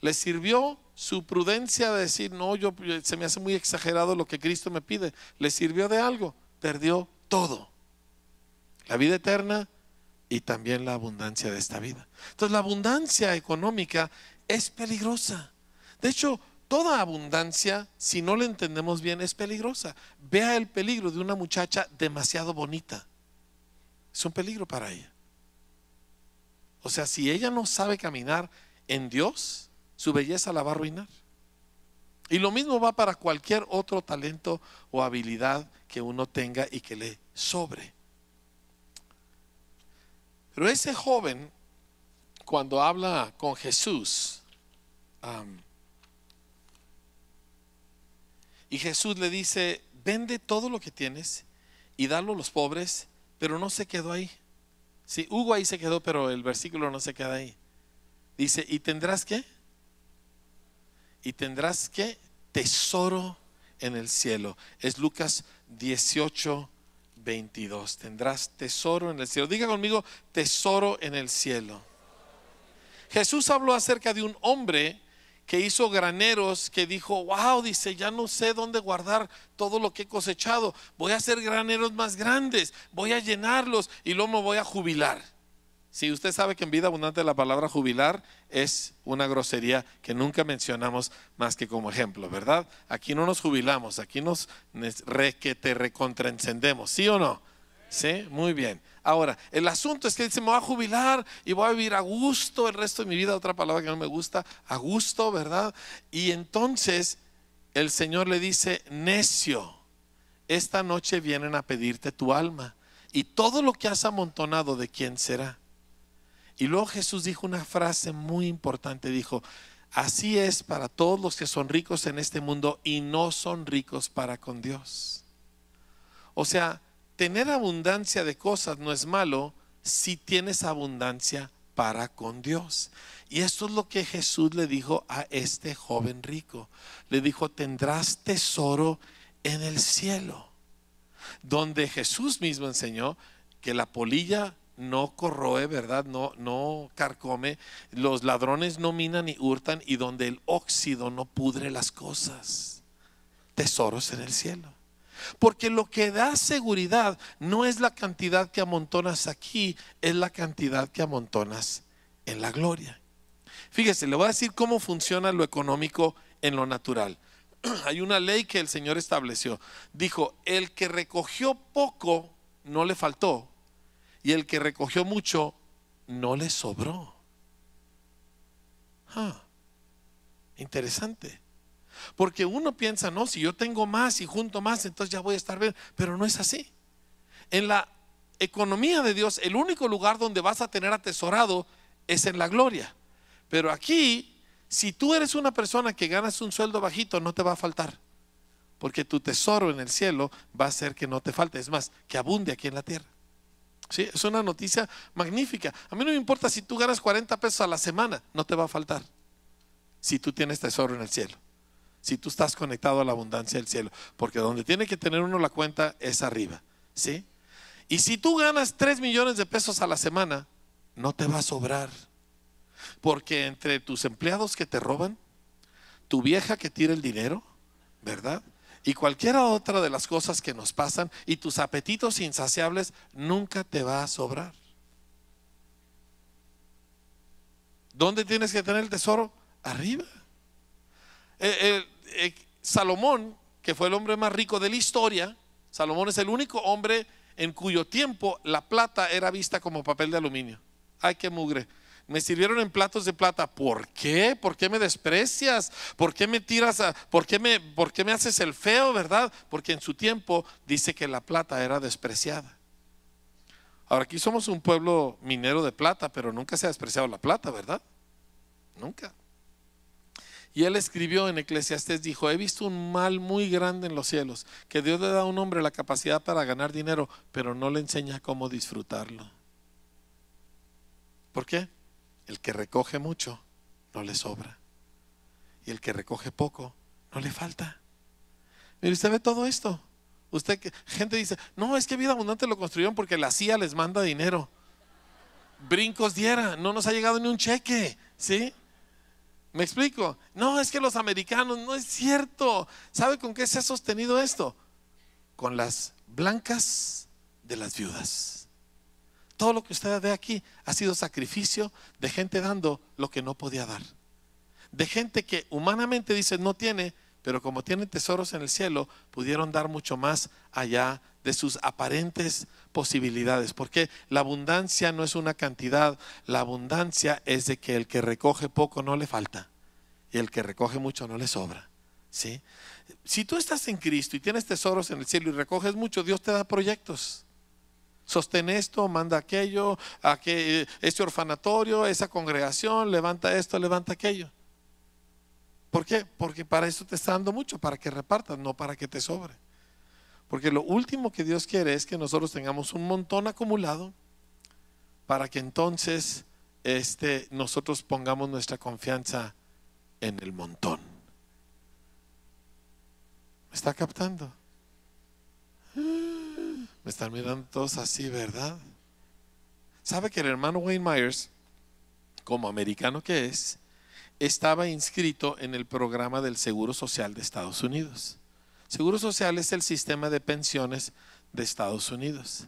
Le sirvió su prudencia de decir, no, yo, se me hace muy exagerado lo que Cristo me pide. Le sirvió de algo, perdió todo. La vida eterna y también la abundancia de esta vida. Entonces la abundancia económica es peligrosa. De hecho, toda abundancia, si no la entendemos bien, es peligrosa. Vea el peligro de una muchacha demasiado bonita es un peligro para ella. O sea, si ella no sabe caminar en Dios, su belleza la va a arruinar. Y lo mismo va para cualquier otro talento o habilidad que uno tenga y que le sobre. Pero ese joven, cuando habla con Jesús, y Jesús le dice, vende todo lo que tienes y dalo a los pobres pero no se quedó ahí. si Hugo ahí se quedó, pero el versículo no se queda ahí. Dice, ¿y tendrás qué? Y tendrás qué? Tesoro en el cielo. Es Lucas 18, 22. Tendrás tesoro en el cielo. Diga conmigo, tesoro en el cielo. Jesús habló acerca de un hombre que hizo graneros que dijo, wow, dice, ya no sé dónde guardar todo lo que he cosechado, voy a hacer graneros más grandes, voy a llenarlos y luego me voy a jubilar. Si usted sabe que en vida abundante la palabra jubilar es una grosería que nunca mencionamos más que como ejemplo, ¿verdad? Aquí no nos jubilamos, aquí nos re, que te recontraencendemos, ¿sí o no? Sí, muy bien. Ahora, el asunto es que dice, me va a jubilar y voy a vivir a gusto el resto de mi vida, otra palabra que no me gusta, a gusto, ¿verdad? Y entonces el Señor le dice, necio, esta noche vienen a pedirte tu alma y todo lo que has amontonado, ¿de quién será? Y luego Jesús dijo una frase muy importante, dijo, así es para todos los que son ricos en este mundo y no son ricos para con Dios. O sea, tener abundancia de cosas no es malo si tienes abundancia para con Dios. Y esto es lo que Jesús le dijo a este joven rico. Le dijo, tendrás tesoro en el cielo, donde Jesús mismo enseñó que la polilla no corroe, ¿verdad? No, no carcome, los ladrones no minan ni hurtan y donde el óxido no pudre las cosas. Tesoros en el cielo. Porque lo que da seguridad no es la cantidad que amontonas aquí, es la cantidad que amontonas en la gloria. Fíjese, le voy a decir cómo funciona lo económico en lo natural. Hay una ley que el Señor estableció. Dijo, el que recogió poco no le faltó y el que recogió mucho no le sobró. Ah, interesante. Porque uno piensa, no, si yo tengo más y junto más, entonces ya voy a estar bien. Pero no es así. En la economía de Dios, el único lugar donde vas a tener atesorado es en la gloria. Pero aquí, si tú eres una persona que ganas un sueldo bajito, no te va a faltar. Porque tu tesoro en el cielo va a ser que no te falte. Es más, que abunde aquí en la tierra. ¿Sí? Es una noticia magnífica. A mí no me importa si tú ganas 40 pesos a la semana, no te va a faltar. Si tú tienes tesoro en el cielo si tú estás conectado a la abundancia del cielo, porque donde tiene que tener uno la cuenta es arriba, ¿sí? Y si tú ganas 3 millones de pesos a la semana, no te va a sobrar, porque entre tus empleados que te roban, tu vieja que tira el dinero, ¿verdad? Y cualquiera otra de las cosas que nos pasan y tus apetitos insaciables, nunca te va a sobrar. ¿Dónde tienes que tener el tesoro? Arriba. Eh, eh, eh, Salomón, que fue el hombre más rico de la historia, Salomón es el único hombre en cuyo tiempo la plata era vista como papel de aluminio. Ay, qué mugre. Me sirvieron en platos de plata. ¿Por qué? ¿Por qué me desprecias? ¿Por qué me tiras a, me, por qué me haces el feo, verdad? Porque en su tiempo dice que la plata era despreciada. Ahora aquí somos un pueblo minero de plata, pero nunca se ha despreciado la plata, ¿verdad? Nunca. Y él escribió en Eclesiastés, dijo, he visto un mal muy grande en los cielos, que Dios le da a un hombre la capacidad para ganar dinero, pero no le enseña cómo disfrutarlo. ¿Por qué? El que recoge mucho, no le sobra. Y el que recoge poco, no le falta. Mire, usted ve todo esto. Usted, gente dice, no, es que vida abundante lo construyeron porque la CIA les manda dinero. Brincos diera, no nos ha llegado ni un cheque, ¿sí? ¿Me explico? No, es que los americanos, no es cierto. ¿Sabe con qué se ha sostenido esto? Con las blancas de las viudas. Todo lo que usted ve aquí ha sido sacrificio de gente dando lo que no podía dar. De gente que humanamente dice no tiene, pero como tienen tesoros en el cielo, pudieron dar mucho más allá de sus aparentes posibilidades, porque la abundancia no es una cantidad, la abundancia es de que el que recoge poco no le falta y el que recoge mucho no le sobra. ¿sí? Si tú estás en Cristo y tienes tesoros en el cielo y recoges mucho, Dios te da proyectos. Sostén esto, manda aquello, que eh, este orfanatorio, esa congregación, levanta esto, levanta aquello. ¿Por qué? Porque para eso te está dando mucho, para que repartas, no para que te sobre. Porque lo último que Dios quiere es que nosotros tengamos un montón acumulado para que entonces este, nosotros pongamos nuestra confianza en el montón. ¿Me está captando? Me están mirando todos así, ¿verdad? ¿Sabe que el hermano Wayne Myers, como americano que es, estaba inscrito en el programa del Seguro Social de Estados Unidos. Seguro Social es el sistema de pensiones de Estados Unidos.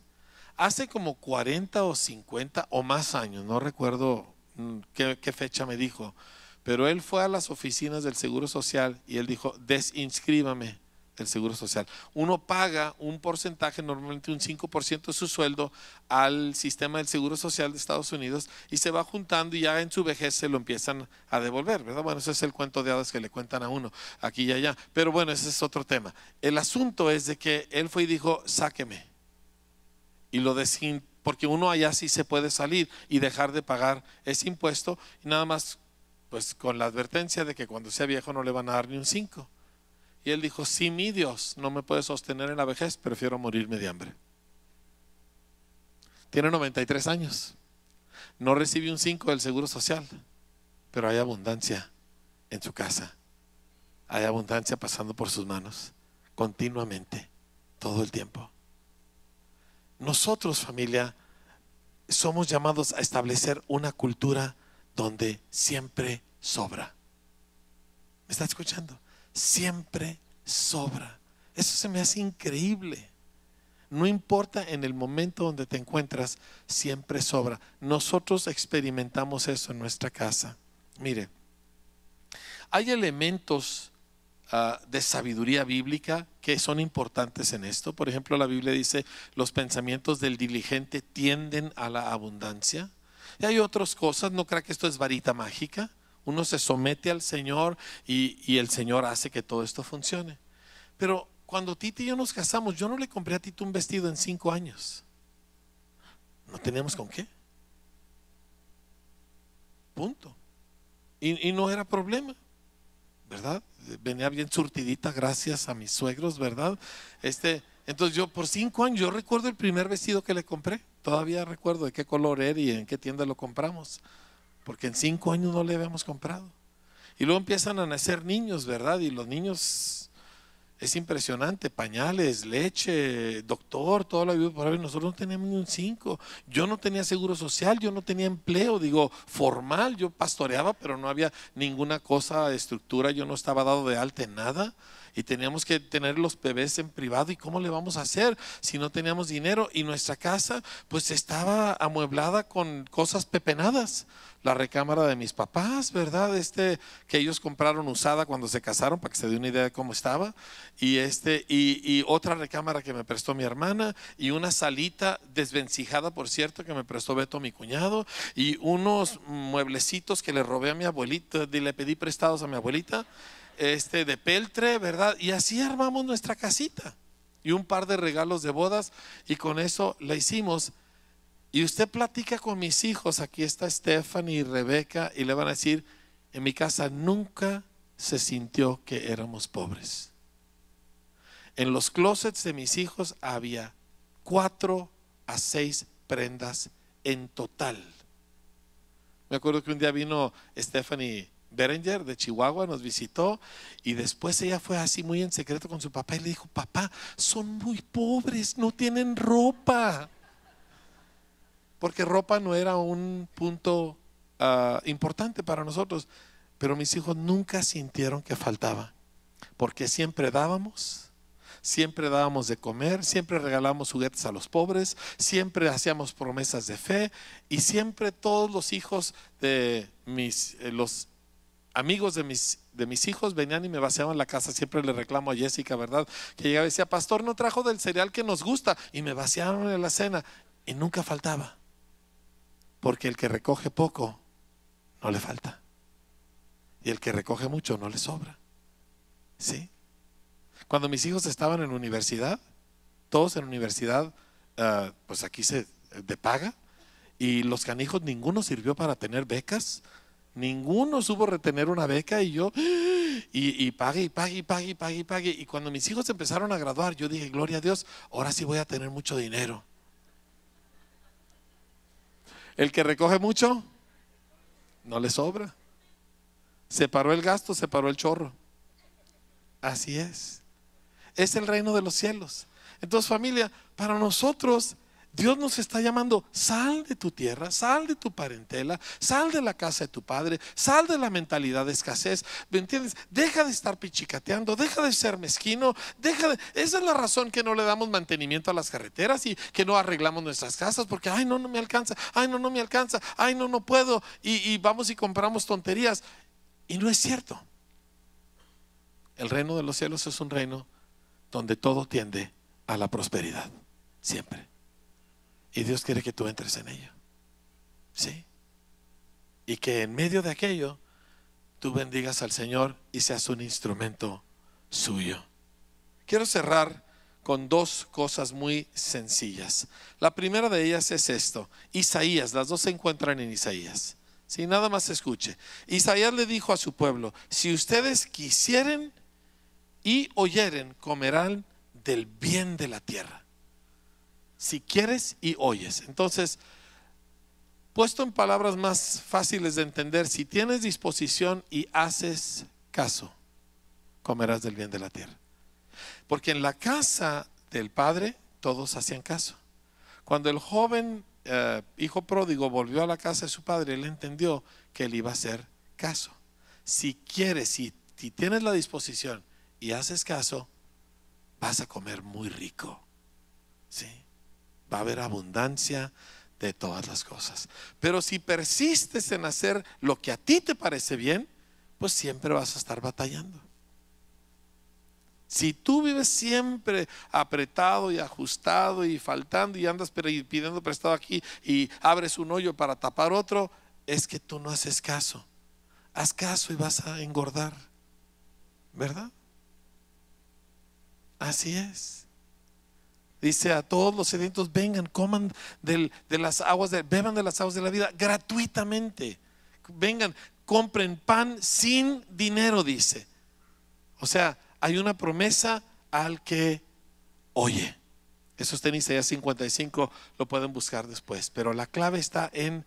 Hace como 40 o 50 o más años, no recuerdo mm, qué, qué fecha me dijo, pero él fue a las oficinas del Seguro Social y él dijo, desinscríbame el Seguro Social. Uno paga un porcentaje, normalmente un 5% de su sueldo al sistema del Seguro Social de Estados Unidos y se va juntando y ya en su vejez se lo empiezan a devolver, ¿verdad? Bueno, ese es el cuento de hadas que le cuentan a uno aquí y allá. Pero bueno, ese es otro tema. El asunto es de que él fue y dijo, sáqueme. Y lo desin... Porque uno allá sí se puede salir y dejar de pagar ese impuesto y nada más pues con la advertencia de que cuando sea viejo no le van a dar ni un 5 y él dijo, si mi Dios no me puede sostener en la vejez, prefiero morirme de hambre. Tiene 93 años. No recibe un 5 del Seguro Social, pero hay abundancia en su casa. Hay abundancia pasando por sus manos continuamente, todo el tiempo. Nosotros, familia, somos llamados a establecer una cultura donde siempre sobra. ¿Me está escuchando? siempre sobra. Eso se me hace increíble. No importa en el momento donde te encuentras, siempre sobra. Nosotros experimentamos eso en nuestra casa. Mire, hay elementos ah, de sabiduría bíblica que son importantes en esto. Por ejemplo, la Biblia dice, los pensamientos del diligente tienden a la abundancia. Y hay otras cosas, no crea que esto es varita mágica uno se somete al Señor y, el Señor hace que todo esto funcione. Pero cuando Tito y yo nos casamos, yo no le compré a Tito un vestido en cinco años. No teníamos con qué. Punto. Y, no era problema, ¿verdad? Venía bien surtidita gracias a mis suegros, ¿verdad? Este, entonces yo por cinco años, yo recuerdo el primer vestido que le compré. Todavía recuerdo de qué color era y en qué tienda lo compramos porque en cinco años no le habíamos comprado. Y luego empiezan a nacer niños, ¿verdad? Y los niños es impresionante, pañales, leche, doctor, toda la vida por Nosotros no teníamos ni un cinco. Yo no tenía seguro social, yo no tenía empleo, digo, formal, yo pastoreaba, pero no había ninguna cosa estructura, yo no estaba dado de alta en nada y teníamos que tener los bebés en privado y cómo le vamos a hacer si no teníamos dinero y nuestra casa pues estaba amueblada con cosas pepenadas la recámara de mis papás, ¿verdad? Este que ellos compraron usada cuando se casaron para que se dé una idea de cómo estaba y este y, y otra recámara que me prestó mi hermana y una salita desvencijada, por cierto, que me prestó Beto mi cuñado y unos mueblecitos que le robé a mi abuelita, y le pedí prestados a mi abuelita este de peltre, ¿verdad? Y así armamos nuestra casita y un par de regalos de bodas y con eso la hicimos. Y usted platica con mis hijos, aquí está Stephanie y Rebeca y le van a decir, en mi casa nunca se sintió que éramos pobres. En los closets de mis hijos había cuatro a seis prendas en total. Me acuerdo que un día vino Stephanie Berenger de Chihuahua nos visitó y después ella fue así muy en secreto con su papá y le dijo, papá, son muy pobres, no tienen ropa. Porque ropa no era un punto ah, importante para nosotros, pero mis hijos nunca sintieron que faltaba, porque siempre dábamos siempre dábamos de comer, siempre regalábamos juguetes a los pobres, siempre hacíamos promesas de fe y siempre todos los hijos de mis, eh, los amigos de mis, de mis hijos venían y me vaciaban la casa. Siempre le reclamo a Jessica, ¿verdad? Que llegaba y decía, pastor, no trajo del cereal que nos gusta. Y me vaciaron en la cena. Y nunca faltaba. Porque el que recoge poco, no le falta. Y el que recoge mucho, no le sobra. ¿Sí? Cuando mis hijos estaban en universidad, todos en universidad, eh, pues aquí se de paga, y los canijos ninguno sirvió para tener becas, Ninguno supo retener una beca y yo, y, y pague, y pague, y pague, y pague, y pague. Y cuando mis hijos empezaron a graduar, yo dije, gloria a Dios, ahora sí voy a tener mucho dinero. El que recoge mucho, no le sobra. Se paró el gasto, se paró el chorro. Así es. Es el reino de los cielos. Entonces familia, para nosotros Dios nos está llamando, sal de tu tierra, sal de tu parentela, sal de la casa de tu padre, sal de la mentalidad de escasez, ¿me entiendes? Deja de estar pichicateando, deja de ser mezquino, deja de... Esa es la razón que no le damos mantenimiento a las carreteras y que no arreglamos nuestras casas porque, ay, no, no me alcanza, ay, no, no me alcanza, ay, no, no puedo, y, y vamos y compramos tonterías. Y no es cierto. El reino de los cielos es un reino donde todo tiende a la prosperidad, siempre. Y Dios quiere que tú entres en ello. ¿Sí? Y que en medio de aquello tú bendigas al Señor y seas un instrumento suyo. Quiero cerrar con dos cosas muy sencillas. La primera de ellas es esto. Isaías, las dos se encuentran en Isaías. Si nada más escuche. Isaías le dijo a su pueblo, si ustedes quisieren y oyeren, comerán del bien de la tierra si quieres y oyes. Entonces, puesto en palabras más fáciles de entender, si tienes disposición y haces caso, comerás del bien de la tierra. Porque en la casa del padre todos hacían caso. Cuando el joven eh, hijo pródigo volvió a la casa de su padre, él entendió que él iba a hacer caso. Si quieres, si, si tienes la disposición y haces caso, vas a comer muy rico. ¿Sí? va a haber abundancia de todas las cosas. Pero si persistes en hacer lo que a ti te parece bien, pues siempre vas a estar batallando. Si tú vives siempre apretado y ajustado y faltando y andas pidiendo prestado aquí y abres un hoyo para tapar otro, es que tú no haces caso. Haz caso y vas a engordar. ¿Verdad? Así es dice a todos los sedientos, vengan, coman de las aguas, de, beban de las aguas de la vida gratuitamente. Vengan, compren pan sin dinero, dice. O sea, hay una promesa al que oye. Eso está en Isaías 55, lo pueden buscar después. Pero la clave está en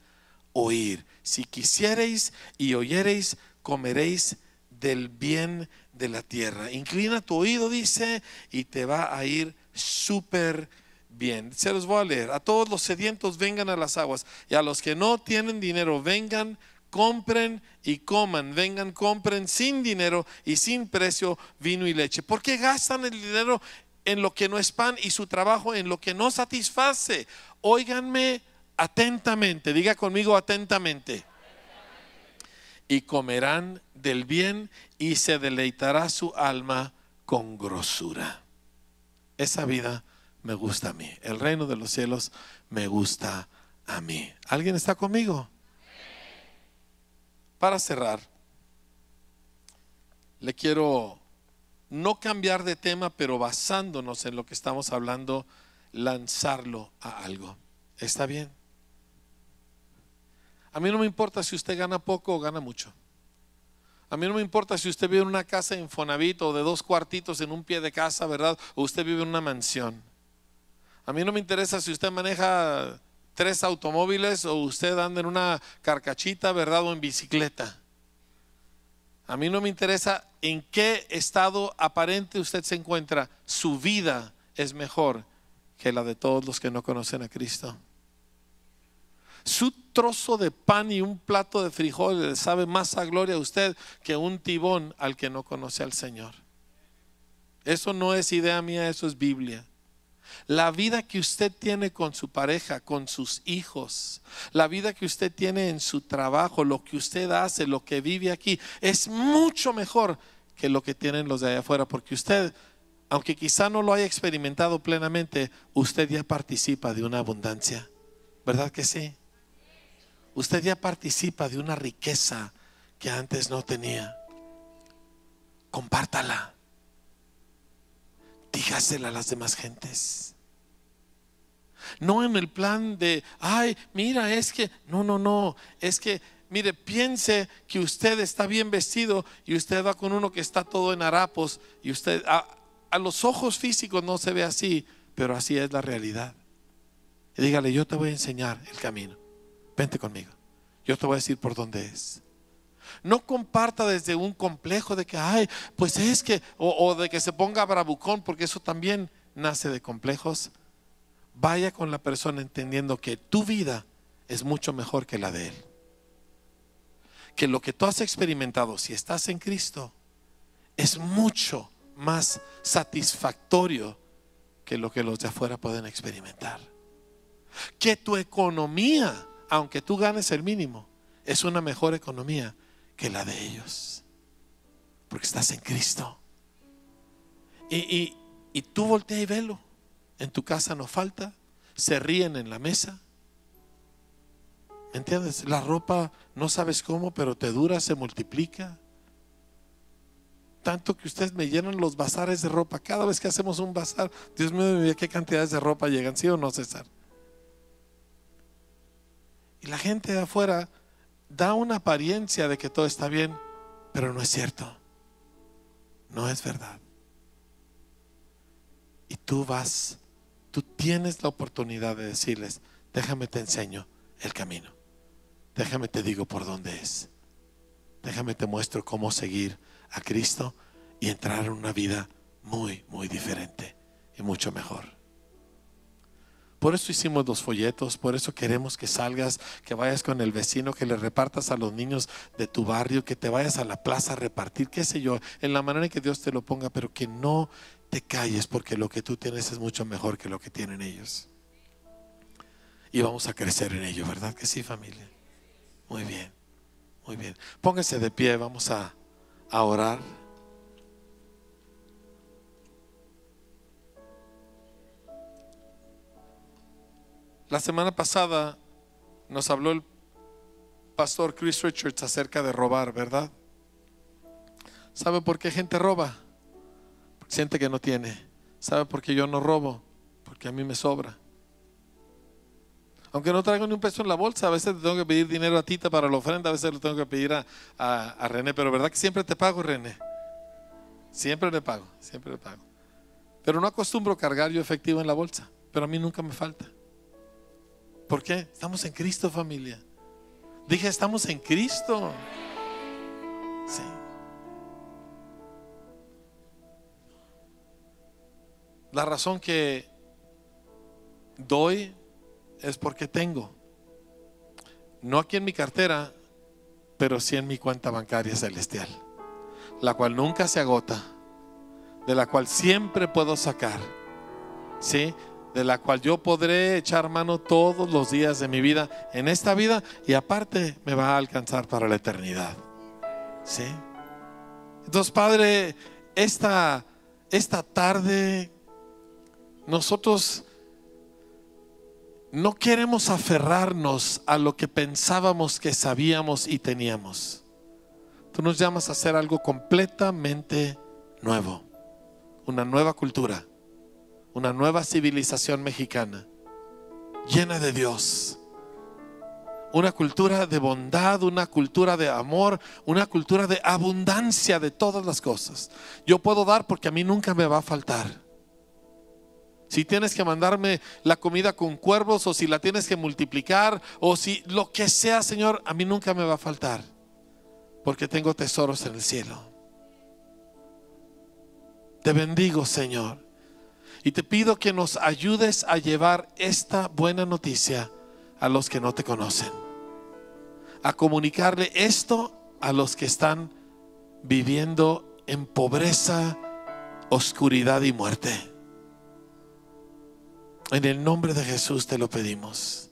oír. Si quisierais y oyereis, comeréis del bien de la tierra. Inclina tu oído, dice, y te va a ir súper bien. Se los voy a leer. A todos los sedientos vengan a las aguas y a los que no tienen dinero vengan compren y coman, vengan, compren sin dinero y sin precio vino y leche. porque gastan el dinero en lo que no es pan y su trabajo en lo que no satisface? Óiganme atentamente, diga conmigo atentamente y comerán del bien y se deleitará su alma con grosura. Esa vida me gusta a mí. El reino de los cielos me gusta a mí. ¿Alguien está conmigo? Para cerrar, le quiero no cambiar de tema, pero basándonos en lo que estamos hablando, lanzarlo a algo. ¿Está bien? A mí no me importa si usted gana poco o gana mucho. A mí no me importa si usted vive en una casa en Fonavit o de dos cuartitos en un pie de casa, ¿verdad? O usted vive en una mansión. A mí no me interesa si usted maneja tres automóviles o usted anda en una carcachita, ¿verdad? O en bicicleta. A mí no me interesa en qué estado aparente usted se encuentra. Su vida es mejor que la de todos los que no conocen a Cristo. Su trozo de pan y un plato de frijoles sabe más a gloria a usted que un tibón al que no conoce al Señor. Eso no es idea mía, eso es Biblia. La vida que usted tiene con su pareja, con sus hijos, la vida que usted tiene en su trabajo, lo que usted hace, lo que vive aquí, es mucho mejor que lo que tienen los de allá afuera, porque usted, aunque quizá no lo haya experimentado plenamente, usted ya participa de una abundancia. ¿Verdad que sí? usted ya participa de una riqueza que antes no tenía. Compártala. Dígasela a las demás gentes. No en el plan de, ay, mira, es que, no, no, no, es que, mire, piense que usted está bien vestido y usted va con uno que está todo en harapos y usted, a, los ojos físicos no se ve así, pero así es la realidad. Y dígale, yo te voy a enseñar el camino. Vente conmigo. Yo te voy a decir por dónde es. No comparta desde un complejo de que, ay, pues es que, o, o de que se ponga bravucón, porque eso también nace de complejos. Vaya con la persona entendiendo que tu vida es mucho mejor que la de él. Que lo que tú has experimentado, si estás en Cristo, es mucho más satisfactorio que lo que los de afuera pueden experimentar. Que tu economía aunque tú ganes el mínimo, es una mejor economía que la de ellos. Porque estás en Cristo. Y, tú voltea y velo. En tu casa no falta. Se ríen en la mesa. ¿Me entiendes? La ropa no sabes cómo, pero te dura, se multiplica. Tanto que ustedes me llenan los bazares de ropa. Cada vez que hacemos un bazar, Dios mío, qué cantidades de ropa llegan, ¿sí o no, César? Y la gente de afuera da una apariencia de que todo está bien, pero no es cierto. No es verdad. Y tú vas, tú tienes la oportunidad de decirles, déjame te enseño el camino. Déjame te digo por dónde es. Déjame te muestro cómo seguir a Cristo y entrar en una vida muy, muy diferente y mucho mejor. Por eso hicimos los folletos, por eso queremos que salgas, que vayas con el vecino, que le repartas a los niños de tu barrio, que te vayas a la plaza a repartir, qué sé yo, en la manera en que Dios te lo ponga, pero que no te calles porque lo que tú tienes es mucho mejor que lo que tienen ellos. Y vamos a crecer en ello, ¿verdad que sí, familia? Muy bien, muy bien. Póngase de pie, vamos a orar. La semana pasada nos habló el pastor Chris Richards acerca de robar, ¿verdad? ¿Sabe por qué gente roba? Porque siente que no tiene. ¿Sabe por qué yo no robo? Porque a mí me sobra. Aunque no traigo ni un peso en la bolsa, a veces tengo que pedir dinero a Tita para la ofrenda, a veces lo tengo que pedir a, René, pero ¿verdad que siempre te pago, René? Siempre le pago, siempre le pago. Pero no acostumbro cargar yo efectivo en la bolsa, pero a mí nunca me falta. ¿Por qué? Estamos en Cristo, familia. Dije, estamos en Cristo. Sí. La razón que doy es porque tengo. No aquí en mi cartera, pero sí en mi cuenta bancaria celestial, la cual nunca se agota, de la cual siempre puedo sacar. ¿Sí? de la cual yo podré echar mano todos los días de mi vida en esta vida y aparte me va a alcanzar para la eternidad. ¿Sí? Entonces, Padre, esta, esta tarde nosotros no queremos aferrarnos a lo que pensábamos que sabíamos y teníamos. Tú nos llamas a hacer algo completamente nuevo, una nueva cultura una nueva civilización mexicana llena de Dios. Una cultura de bondad, una cultura de amor, una cultura de abundancia de todas las cosas. Yo puedo dar porque a mí nunca me va a faltar. Si tienes que mandarme la comida con cuervos o si la tienes que multiplicar o si lo que sea, Señor, a mí nunca me va a faltar. Porque tengo tesoros en el cielo. Te bendigo, Señor. Y te pido que nos ayudes a llevar esta buena noticia a los que no te conocen. A comunicarle esto a los que están viviendo en pobreza, oscuridad y muerte. En el nombre de Jesús te lo pedimos.